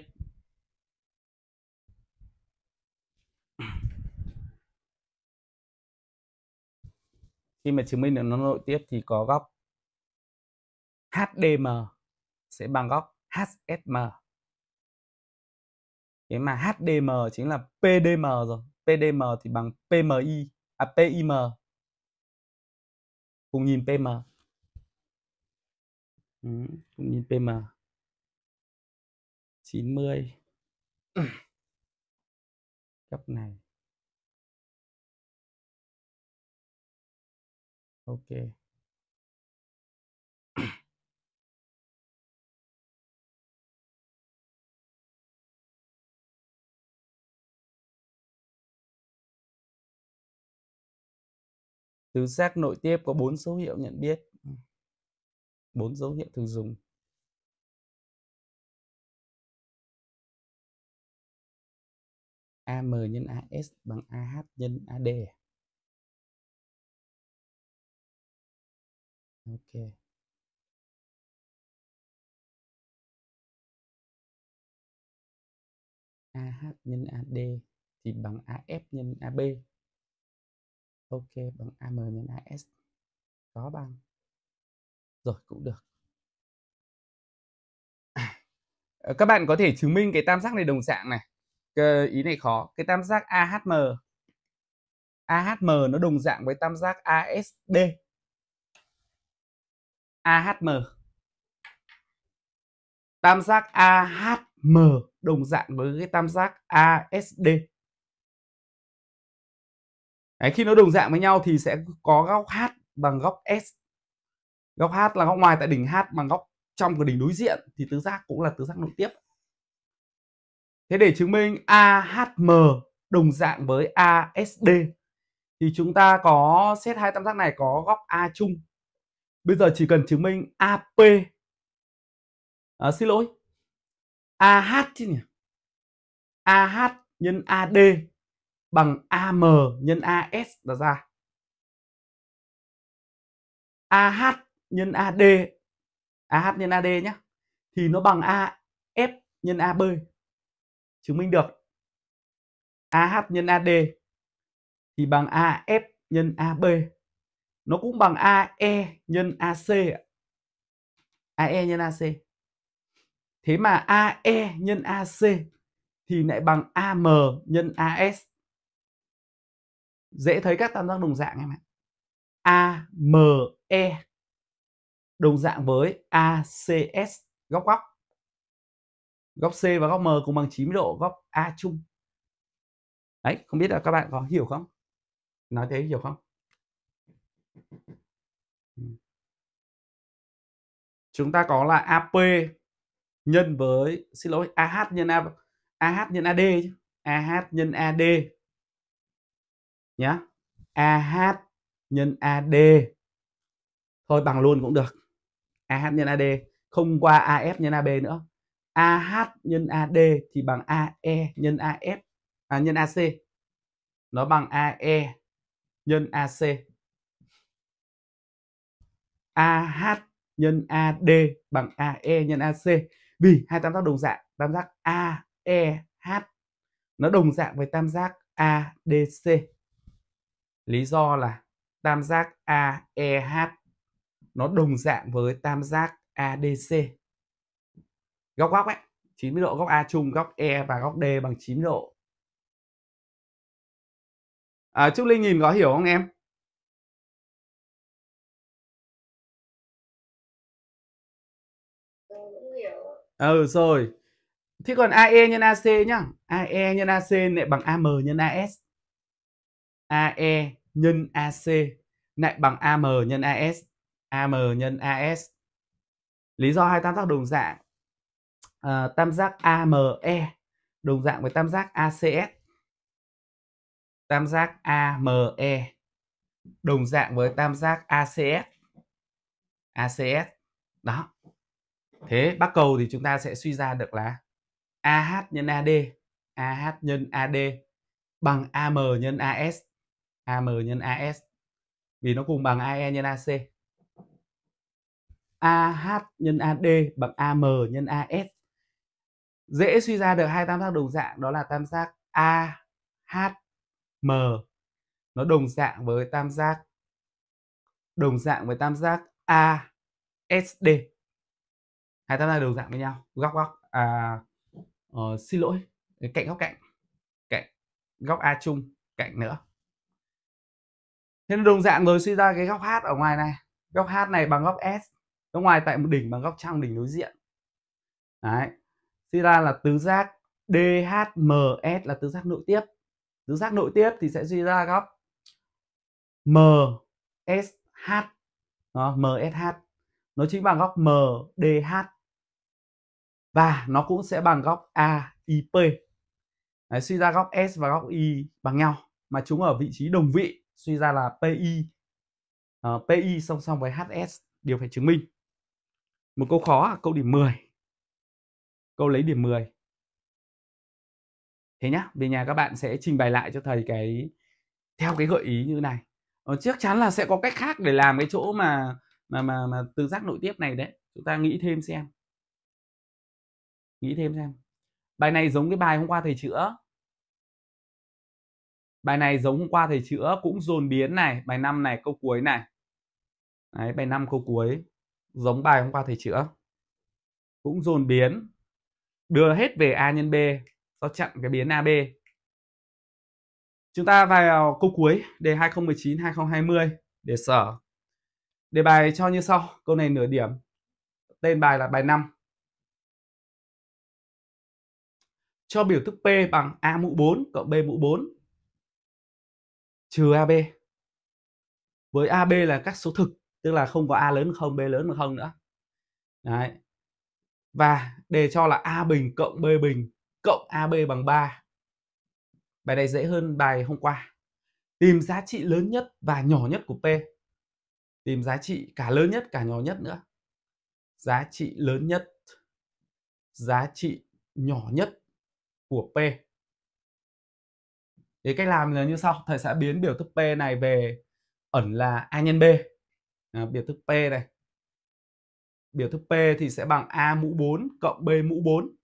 khi mà chứng minh được nó nội tiếp thì có góc HDM sẽ bằng góc HSM thế mà HDM chính là PDM rồi PDM thì bằng PMI à PIM cùng nhìn PM Ừ, cũng nhìn PM 90 cấp này ok tứ giác nội tiếp có bốn số hiệu nhận biết bốn dấu hiệu thường dùng AM nhân AS bằng AH nhân AD. Ok. AH nhân AD thì bằng AF nhân AB. Ok, bằng AM nhân AS có bằng rồi cũng được ờ, các bạn có thể chứng minh cái tam giác này đồng dạng này cái ý này khó cái tam giác AHM AHM nó đồng dạng với tam giác ASD AHM tam giác AHM đồng dạng với cái tam giác ASD Đấy, khi nó đồng dạng với nhau thì sẽ có góc H bằng góc S góc h là góc ngoài tại đỉnh h bằng góc trong của đỉnh đối diện thì tứ giác cũng là tứ giác nội tiếp thế để chứng minh AHM đồng dạng với ASD thì chúng ta có xét hai tam giác này có góc A chung bây giờ chỉ cần chứng minh AP à, xin lỗi AH chứ nhỉ AH nhân AD bằng AM nhân AS là ra AH nhân AD AH nhân AD nhé thì nó bằng AF nhân AB chứng minh được AH nhân AD thì bằng AF nhân AB nó cũng bằng AE nhân AC AE nhân AC thế mà AE nhân AC thì lại bằng AM nhân AS dễ thấy các tam giác đồng dạng em ạ AME đồng dạng với ACS góc góc. Góc C và góc M cùng bằng 90 độ góc A chung. Đấy, không biết là các bạn có hiểu không? Nói thế hiểu không? Chúng ta có là AP nhân với xin lỗi AH nhân A, AH nhân AD AH nhân AD nhá AH nhân AD thôi bằng luôn cũng được AH nhân AD không qua AF nhân AB nữa AH nhân AD thì bằng AE nhân AF à, nhân AC nó bằng AE nhân AC AH nhân AD bằng AE nhân AC vì hai tam giác đồng dạng tam giác AEH nó đồng dạng với tam giác ADC lý do là tam giác AEH nó đồng dạng với tam giác ADC góc góc ấy 90 độ góc A chung góc E và góc D bằng 90 độ à, Trúc Linh nhìn có hiểu không em ờ, hiểu Ừ rồi Thế còn AE nhân AC nhá AE nhân AC lại bằng AM nhân AS AE nhân AC lại bằng AM nhân AS AM nhân AS. Lý do hai tam giác đồng dạng uh, tam giác AME đồng dạng với tam giác ACS. Tam giác AME đồng dạng với tam giác ACS. ACS. Đó. Thế bắt cầu thì chúng ta sẽ suy ra được là AH nhân AD, AH nhân AD bằng AM nhân AS, AM nhân AS vì nó cùng bằng AE nhân AC. AH nhân AD bằng AM nhân AS. Dễ suy ra được hai tam giác đồng dạng đó là tam giác AHM. Nó đồng dạng với tam giác đồng dạng với tam giác ASD. Hai tam giác đồng dạng với nhau, góc góc à uh, xin lỗi, cạnh góc cạnh. Cạnh góc A chung, cạnh nữa. Thế nó đồng dạng rồi suy ra cái góc H ở ngoài này. Góc H này bằng góc S nó ngoài tại một đỉnh bằng góc trong đỉnh đối diện đấy suy ra là tứ giác DHMS là tứ giác nội tiếp tứ giác nội tiếp thì sẽ suy ra góc MSH đó, MSH nó chính bằng góc MDH và nó cũng sẽ bằng góc AIP Đấy, suy ra góc S và góc I bằng nhau mà chúng ở vị trí đồng vị suy ra là PI uh, ờ, PI song song với HS điều phải chứng minh một câu khó câu điểm 10 câu lấy điểm 10 thế nhá về nhà các bạn sẽ trình bày lại cho thầy cái theo cái gợi ý như này ờ, chắc chắn là sẽ có cách khác để làm cái chỗ mà mà mà mà từ giác nội tiếp này đấy chúng ta nghĩ thêm xem nghĩ thêm xem bài này giống cái bài hôm qua thầy chữa bài này giống hôm qua thầy chữa cũng dồn biến này bài năm này câu cuối này đấy bài năm câu cuối giống bài hôm qua thầy chữa cũng dồn biến đưa hết về a nhân b do chặn cái biến ab chúng ta vào câu cuối đề 2019 2020 để sở đề bài cho như sau câu này nửa điểm tên bài là bài 5 cho biểu thức P bằng A mũ 4 cộng B mũ 4 trừ AB với AB là các số thực tức là không có a lớn không b lớn không nữa đấy và đề cho là a bình cộng b bình cộng ab bằng 3 bài này dễ hơn bài hôm qua tìm giá trị lớn nhất và nhỏ nhất của p tìm giá trị cả lớn nhất cả nhỏ nhất nữa giá trị lớn nhất giá trị nhỏ nhất của p thì cách làm là như sau thầy sẽ biến biểu thức p này về ẩn là a nhân b à, biểu thức P này biểu thức P thì sẽ bằng A mũ 4 cộng B mũ 4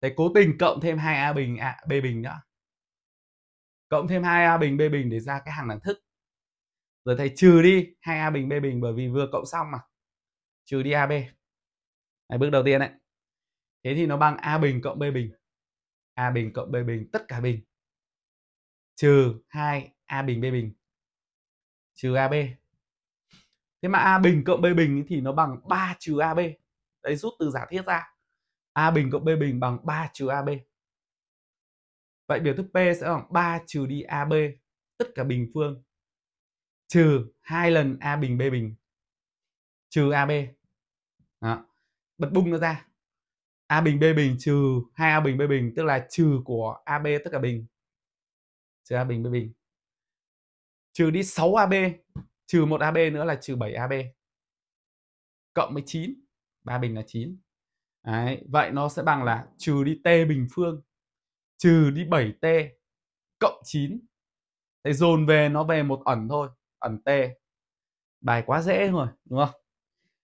Thế cố tình cộng thêm 2A bình à, B bình nữa cộng thêm 2A bình B bình để ra cái hàng đẳng thức rồi thầy trừ đi 2A bình B bình bởi vì vừa cộng xong mà trừ đi AB Đấy, bước đầu tiên đấy thế thì nó bằng A bình cộng B bình A bình cộng B bình tất cả bình trừ 2 A bình B bình trừ AB thế mà a bình cộng b bình thì nó bằng 3 trừ ab đấy rút từ giả thiết ra a bình cộng b bình bằng 3 trừ ab vậy biểu thức p sẽ bằng 3 trừ đi ab tất cả bình phương trừ hai lần a bình b bình trừ ab Đó. bật bung nó ra a bình b bình trừ hai a bình b bình tức là trừ của ab tất cả bình trừ a bình b bình trừ đi 6 ab trừ 1 AB nữa là trừ 7 AB cộng với 9 3 bình là 9 Đấy, vậy nó sẽ bằng là trừ đi t bình phương trừ đi 7t cộng 9 Thế dồn về nó về một ẩn thôi ẩn t bài quá dễ rồi đúng không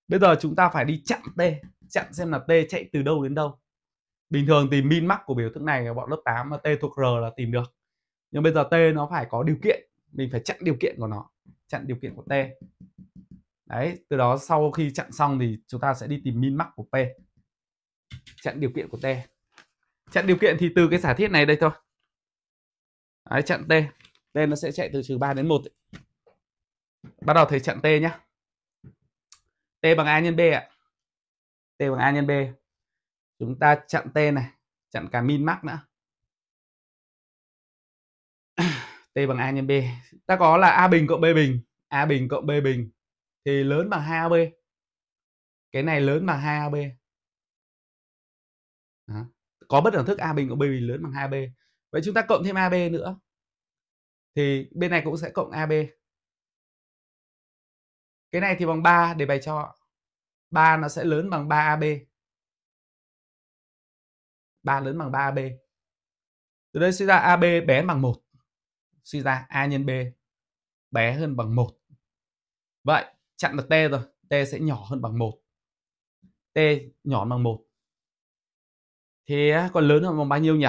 bây giờ chúng ta phải đi chặn t chặn xem là t chạy từ đâu đến đâu bình thường tìm min max của biểu thức này bọn lớp 8 mà t thuộc r là tìm được nhưng bây giờ t nó phải có điều kiện mình phải chặn điều kiện của nó chặn điều kiện của t đấy từ đó sau khi chặn xong thì chúng ta sẽ đi tìm min max của p chặn điều kiện của t chặn điều kiện thì từ cái giả thiết này đây thôi đấy chặn t t nó sẽ chạy từ trừ 3 đến 1 bắt đầu thầy chặn t nhá t bằng a nhân b ạ t bằng a nhân b chúng ta chặn t này chặn cả min max nữa t bằng a nhân b ta có là a bình cộng b bình a bình cộng b bình thì lớn bằng 2ab cái này lớn bằng 2ab Đó. có bất đẳng thức a bình cộng b bình lớn bằng 2ab vậy chúng ta cộng thêm ab nữa thì bên này cũng sẽ cộng ab cái này thì bằng 3 để bày cho 3 nó sẽ lớn bằng 3ab 3 lớn bằng 3ab từ đây suy ra ab bé bằng 1 suy ra a nhân b bé hơn bằng 1. Vậy chặn được t rồi, t sẽ nhỏ hơn bằng 1. t nhỏ bằng 1. Thì còn lớn hơn bằng bao nhiêu nhỉ?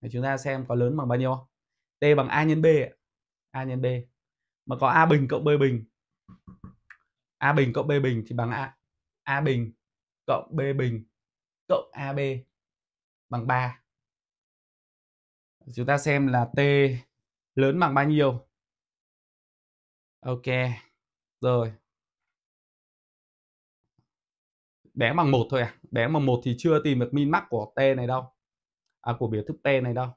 Để chúng ta xem có lớn bằng bao nhiêu t bằng a nhân b a nhân b mà có a bình cộng b bình a bình cộng b bình thì bằng a a bình cộng b bình cộng ab bằng 3 chúng ta xem là t lớn bằng bao nhiêu ok rồi bé bằng một thôi à bé bằng một thì chưa tìm được min max của t này đâu à của biểu thức t này đâu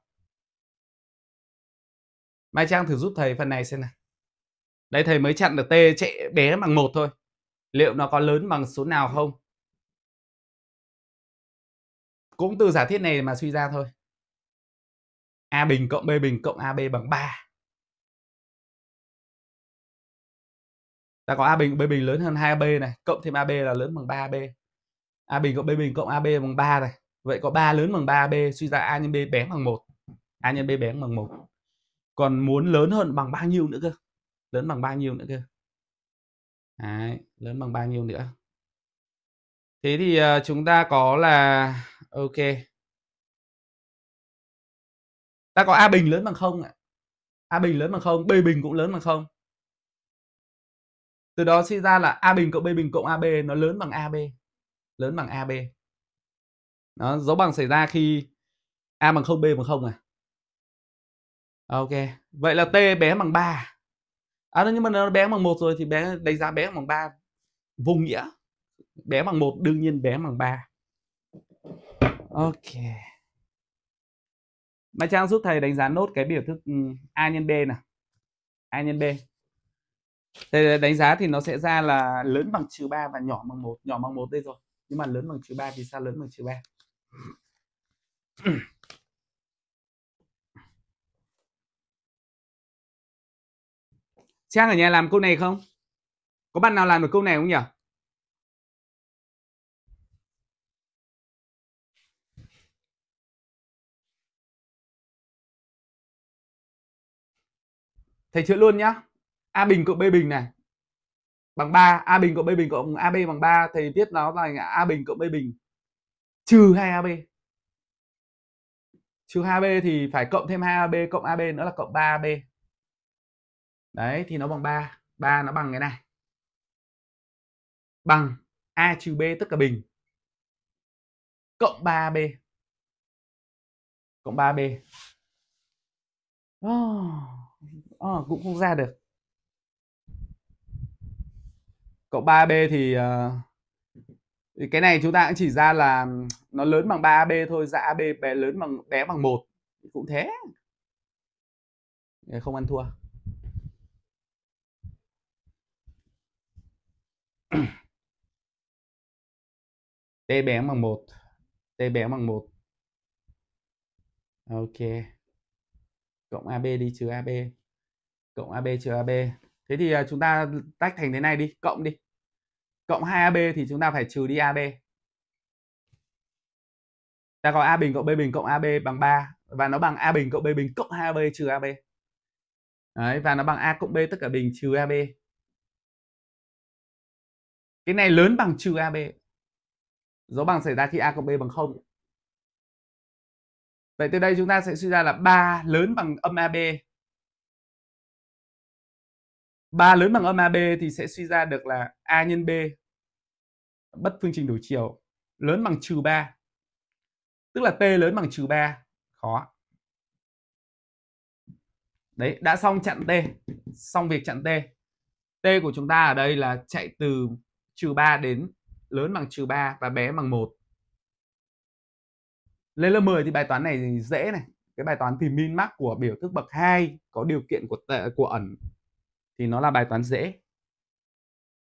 mai trang thử giúp thầy phần này xem nào đây thầy mới chặn được t chạy bé bằng một thôi liệu nó có lớn bằng số nào không cũng từ giả thiết này mà suy ra thôi A bình cộng B bình cộng AB bằng 3. Ta có A bình B bình lớn hơn 2AB này, cộng thêm AB là lớn bằng 3AB. A bình cộng B bình cộng AB bằng 3 này. Vậy có 3 lớn bằng 3AB, suy ra A nhân B bé bằng 1. A nhân B bé bằng 1. Còn muốn lớn hơn bằng bao nhiêu nữa cơ? Lớn bằng bao nhiêu nữa cơ? Đấy, lớn bằng bao nhiêu nữa? Thế thì ờ, chúng ta có là ok ta có a bình lớn bằng không a bình lớn bằng không b bình cũng lớn bằng không từ đó suy ra là a bình cộng b bình cộng ab nó lớn bằng ab lớn bằng ab nó dấu bằng xảy ra khi a bằng không b bằng không à ok vậy là t bé bằng ba. à nhưng mà nó bé bằng một rồi thì bé đánh giá bé bằng ba. Vùng nghĩa bé bằng một đương nhiên bé bằng ba. ok Mai Trang giúp thầy đánh giá nốt cái biểu thức ừ, A nhân B nào. A nhân B. Thầy đánh giá thì nó sẽ ra là lớn bằng trừ 3 và nhỏ bằng 1. Nhỏ bằng 1 đây rồi. Nhưng mà lớn bằng trừ 3 thì sao lớn bằng trừ 3? Trang ở nhà làm câu này không? Có bạn nào làm được câu này không nhỉ? thầy chữa luôn nhá a bình cộng b bình này bằng 3 a bình cộng b bình cộng ab bằng 3 thầy viết nó là a bình cộng b bình trừ 2ab trừ 2ab thì phải cộng thêm 2ab cộng ab nữa là cộng 3ab đấy thì nó bằng 3 3 nó bằng cái này bằng a trừ b tất cả bình cộng 3b cộng 3b oh à, cũng không ra được cộng 3 b thì uh, cái này chúng ta cũng chỉ ra là nó lớn bằng 3 b thôi ra dạ ab bé lớn bằng bé bằng một cũng thế không ăn thua t bé bằng một t bé bằng một ok cộng ab đi trừ ab cộng AB trừ AB thế thì à, chúng ta tách thành thế này đi cộng đi cộng 2AB thì chúng ta phải trừ đi AB ta có A bình cộng B bình cộng AB bằng 3 và nó bằng A bình cộng B bình cộng 2AB trừ AB Đấy, và nó bằng A cộng B tất cả bình trừ AB cái này lớn bằng trừ AB dấu bằng xảy ra khi A cộng B bằng 0 Vậy từ đây chúng ta sẽ suy ra là 3 lớn bằng âm AB 3 lớn bằng âm AB thì sẽ suy ra được là A nhân B bất phương trình đổi chiều lớn bằng trừ 3. Tức là T lớn bằng trừ 3. Khó. Đấy, đã xong chặn T. Xong việc chặn T. T của chúng ta ở đây là chạy từ trừ 3 đến lớn bằng trừ 3 và bé bằng 1. Lên lớp 10 thì bài toán này dễ này. Cái bài toán tìm min max của biểu thức bậc 2 có điều kiện của của ẩn thì nó là bài toán dễ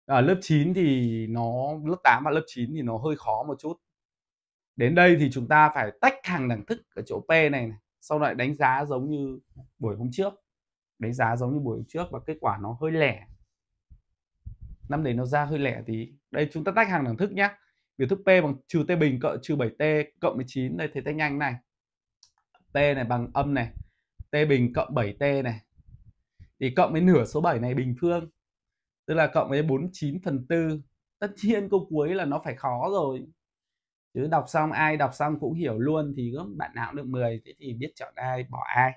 ở ờ, lớp 9 thì nó lớp 8 và lớp 9 thì nó hơi khó một chút đến đây thì chúng ta phải tách hàng đẳng thức ở chỗ P này, này sau lại đánh giá giống như buổi hôm trước đánh giá giống như buổi hôm trước và kết quả nó hơi lẻ năm đấy nó ra hơi lẻ tí đây chúng ta tách hàng đẳng thức nhé biểu thức P bằng trừ T bình cộng trừ 7T cộng 19 đây thấy tách nhanh này T này bằng âm này T bình cộng 7T này thì cộng với nửa số 7 này bình phương tức là cộng với 49 phần 4 tất nhiên câu cuối là nó phải khó rồi chứ đọc xong ai đọc xong cũng hiểu luôn thì bạn nào được 10 thế thì biết chọn ai bỏ ai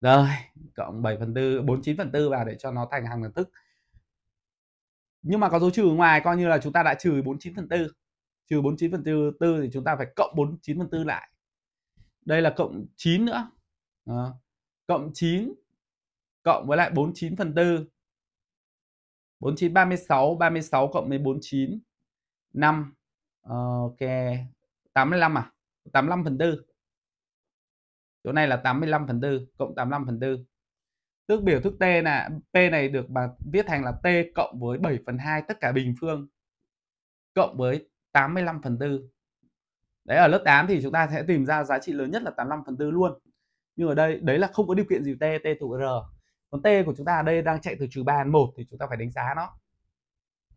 rồi cộng 7 phần 4 49 phần 4 vào để cho nó thành hàng lập tức nhưng mà có dấu trừ ngoài coi như là chúng ta đã trừ 49 phần 4 trừ 49 phần 4 thì chúng ta phải cộng 49 phần 4 lại đây là cộng 9 nữa à, cộng 9 cộng với lại 49 phần 4. 49 36, 36 cộng với 49 5 ờ, ok 85 à? 85 phần 4. Chỗ này là 85 phần 4 cộng 85 phần 4. Tước biểu thức T là P này được bà viết thành là T cộng với 7 phần 2 tất cả bình phương cộng với 85 phần 4. Đấy ở lớp 8 thì chúng ta sẽ tìm ra giá trị lớn nhất là 85 phần 4 luôn. Nhưng ở đây đấy là không có điều kiện gì T, T thuộc R còn t của chúng ta ở đây đang chạy từ trừ ba đến một thì chúng ta phải đánh giá nó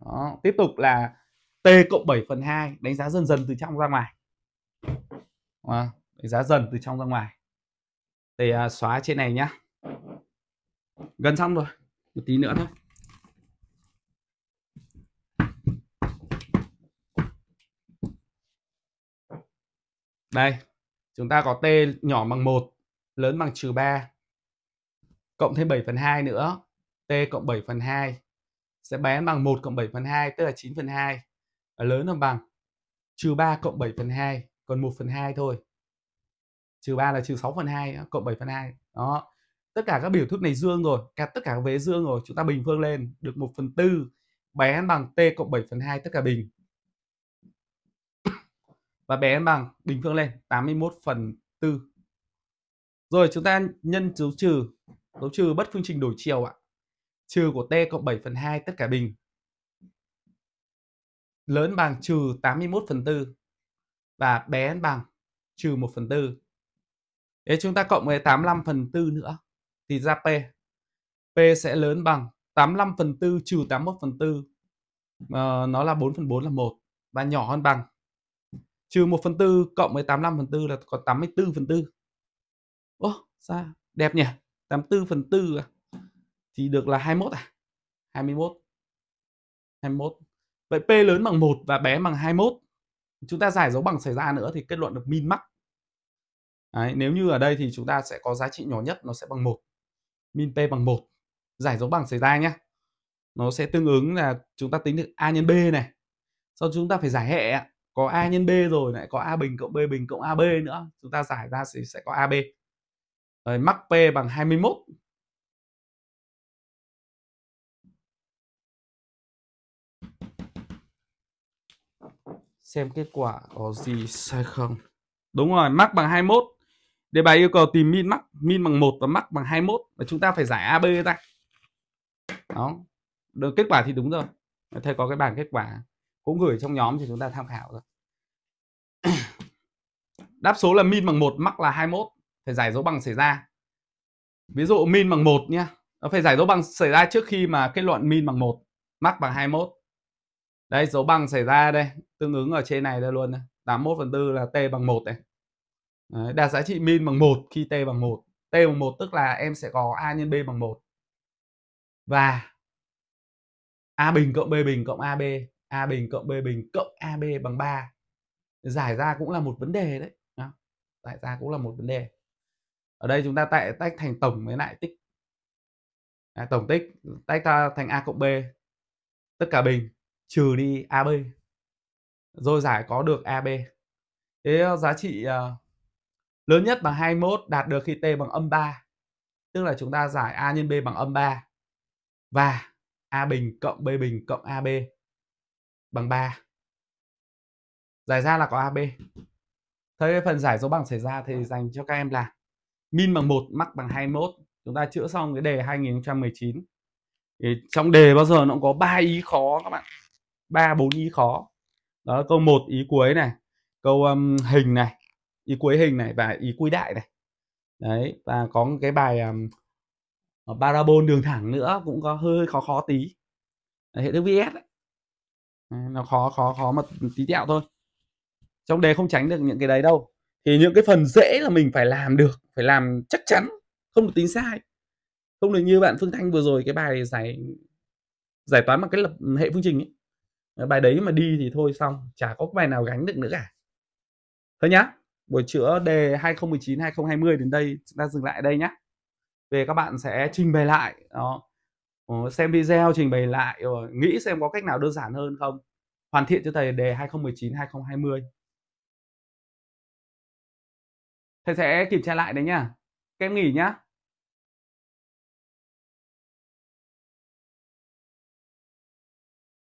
đó. tiếp tục là t cộng 7 phần 2 đánh giá dần dần từ trong ra ngoài à, đánh giá dần từ trong ra ngoài để à, xóa trên này nhá gần xong rồi một tí nữa thôi đây chúng ta có t nhỏ bằng 1 lớn bằng trừ 3 cộng thêm 7 phần 2 nữa t cộng 7 phần 2 sẽ bán bằng 1 cộng 7 phần 2 tức là 9 phần 2 và lớn hơn bằng trừ 3 cộng 7 phần 2 còn 1 phần 2 thôi trừ 3 là trừ 6 phần 2 cộng 7 phần 2 đó tất cả các biểu thức này dương rồi cả tất cả các vế dương rồi chúng ta bình phương lên được 1 phần 4 bé bằng t cộng 7 phần 2 tất cả bình và bé bằng bình phương lên 81 phần 4 rồi chúng ta nhân dấu trừ dấu trừ bất phương trình đổi chiều ạ trừ của t cộng 7 phần 2 tất cả bình lớn bằng trừ 81 phần 4 và bé bằng trừ 1 phần 4 Thế chúng ta cộng với 85 phần 4 nữa thì ra P P sẽ lớn bằng 85 phần 4 trừ 81 phần 4 à, ờ, nó là 4 phần 4 là 1 và nhỏ hơn bằng trừ 1 phần 4 cộng với 85 phần 4 là có 84 phần 4 Ô, oh, sao đẹp nhỉ 84 phần 4 à? thì được là 21 à 21 21 vậy P lớn bằng 1 và bé bằng 21 chúng ta giải dấu bằng xảy ra nữa thì kết luận được min max Đấy, nếu như ở đây thì chúng ta sẽ có giá trị nhỏ nhất nó sẽ bằng 1 min P bằng 1 giải dấu bằng xảy ra nhé nó sẽ tương ứng là chúng ta tính được A nhân B này sau chúng ta phải giải hệ có A nhân B rồi lại có A bình cộng B bình cộng AB nữa chúng ta giải ra thì sẽ có AB rồi mắc P bằng 21. Xem kết quả có gì sai không. Đúng rồi, mắc bằng 21. Đề bài yêu cầu tìm min mắc, min bằng 1 và mắc bằng 21 và chúng ta phải giải AB ta. Đó. Được kết quả thì đúng rồi. Thầy có cái bảng kết quả cũng gửi trong nhóm thì chúng ta tham khảo rồi. Đáp số là min bằng 1, mắc là 21 phải giải dấu bằng xảy ra ví dụ min bằng một nhé nó phải giải dấu bằng xảy ra trước khi mà kết luận min bằng một max bằng 21 đây dấu bằng xảy ra đây tương ứng ở trên này đây luôn này. 81 phần 4 là t bằng 1 này Đấy, đạt giá trị min bằng 1 khi t bằng 1 t bằng 1 tức là em sẽ có a nhân b bằng 1 và a bình cộng b bình cộng ab a bình cộng b bình cộng ab bằng 3 giải ra cũng là một vấn đề đấy giải ra cũng là một vấn đề ở đây chúng ta tại tách thành tổng với lại tích à, tổng tích tách ta thành a cộng b tất cả bình trừ đi ab rồi giải có được ab thế ờ, giá trị uh, lớn nhất bằng 21 đạt được khi t bằng âm 3 tức là chúng ta giải a nhân b bằng âm 3 và a bình cộng b bình cộng ab bằng 3 giải ra là có ab thế phần giải dấu bằng xảy ra thì dành cho các em là min bằng 1 mắc bằng 21 chúng ta chữa xong cái đề 2019 thì trong đề bao giờ nó cũng có ba ý khó các bạn ba bốn ý khó đó câu 1 ý cuối này câu um, hình này ý cuối hình này và ý cuối đại này đấy và có cái bài um, parabol đường thẳng nữa cũng có hơi khó khó tí hệ thức vs nó khó khó khó mà tí tẹo thôi trong đề không tránh được những cái đấy đâu thì những cái phần dễ là mình phải làm được phải làm chắc chắn không được tính sai không được như bạn phương thanh vừa rồi cái bài giải giải toán bằng cái lập hệ phương trình ấy. Ờ, bài đấy mà đi thì thôi xong chả có bài nào gánh được nữa cả thôi nhá buổi chữa đề 2019 2020 đến đây chúng ta dừng lại đây nhá về các bạn sẽ trình bày lại đó ờ, xem video trình bày lại rồi ờ, nghĩ xem có cách nào đơn giản hơn không hoàn thiện cho thầy đề 2019 2020 thầy sẽ kiểm tra lại đấy nhá các em nghỉ nhá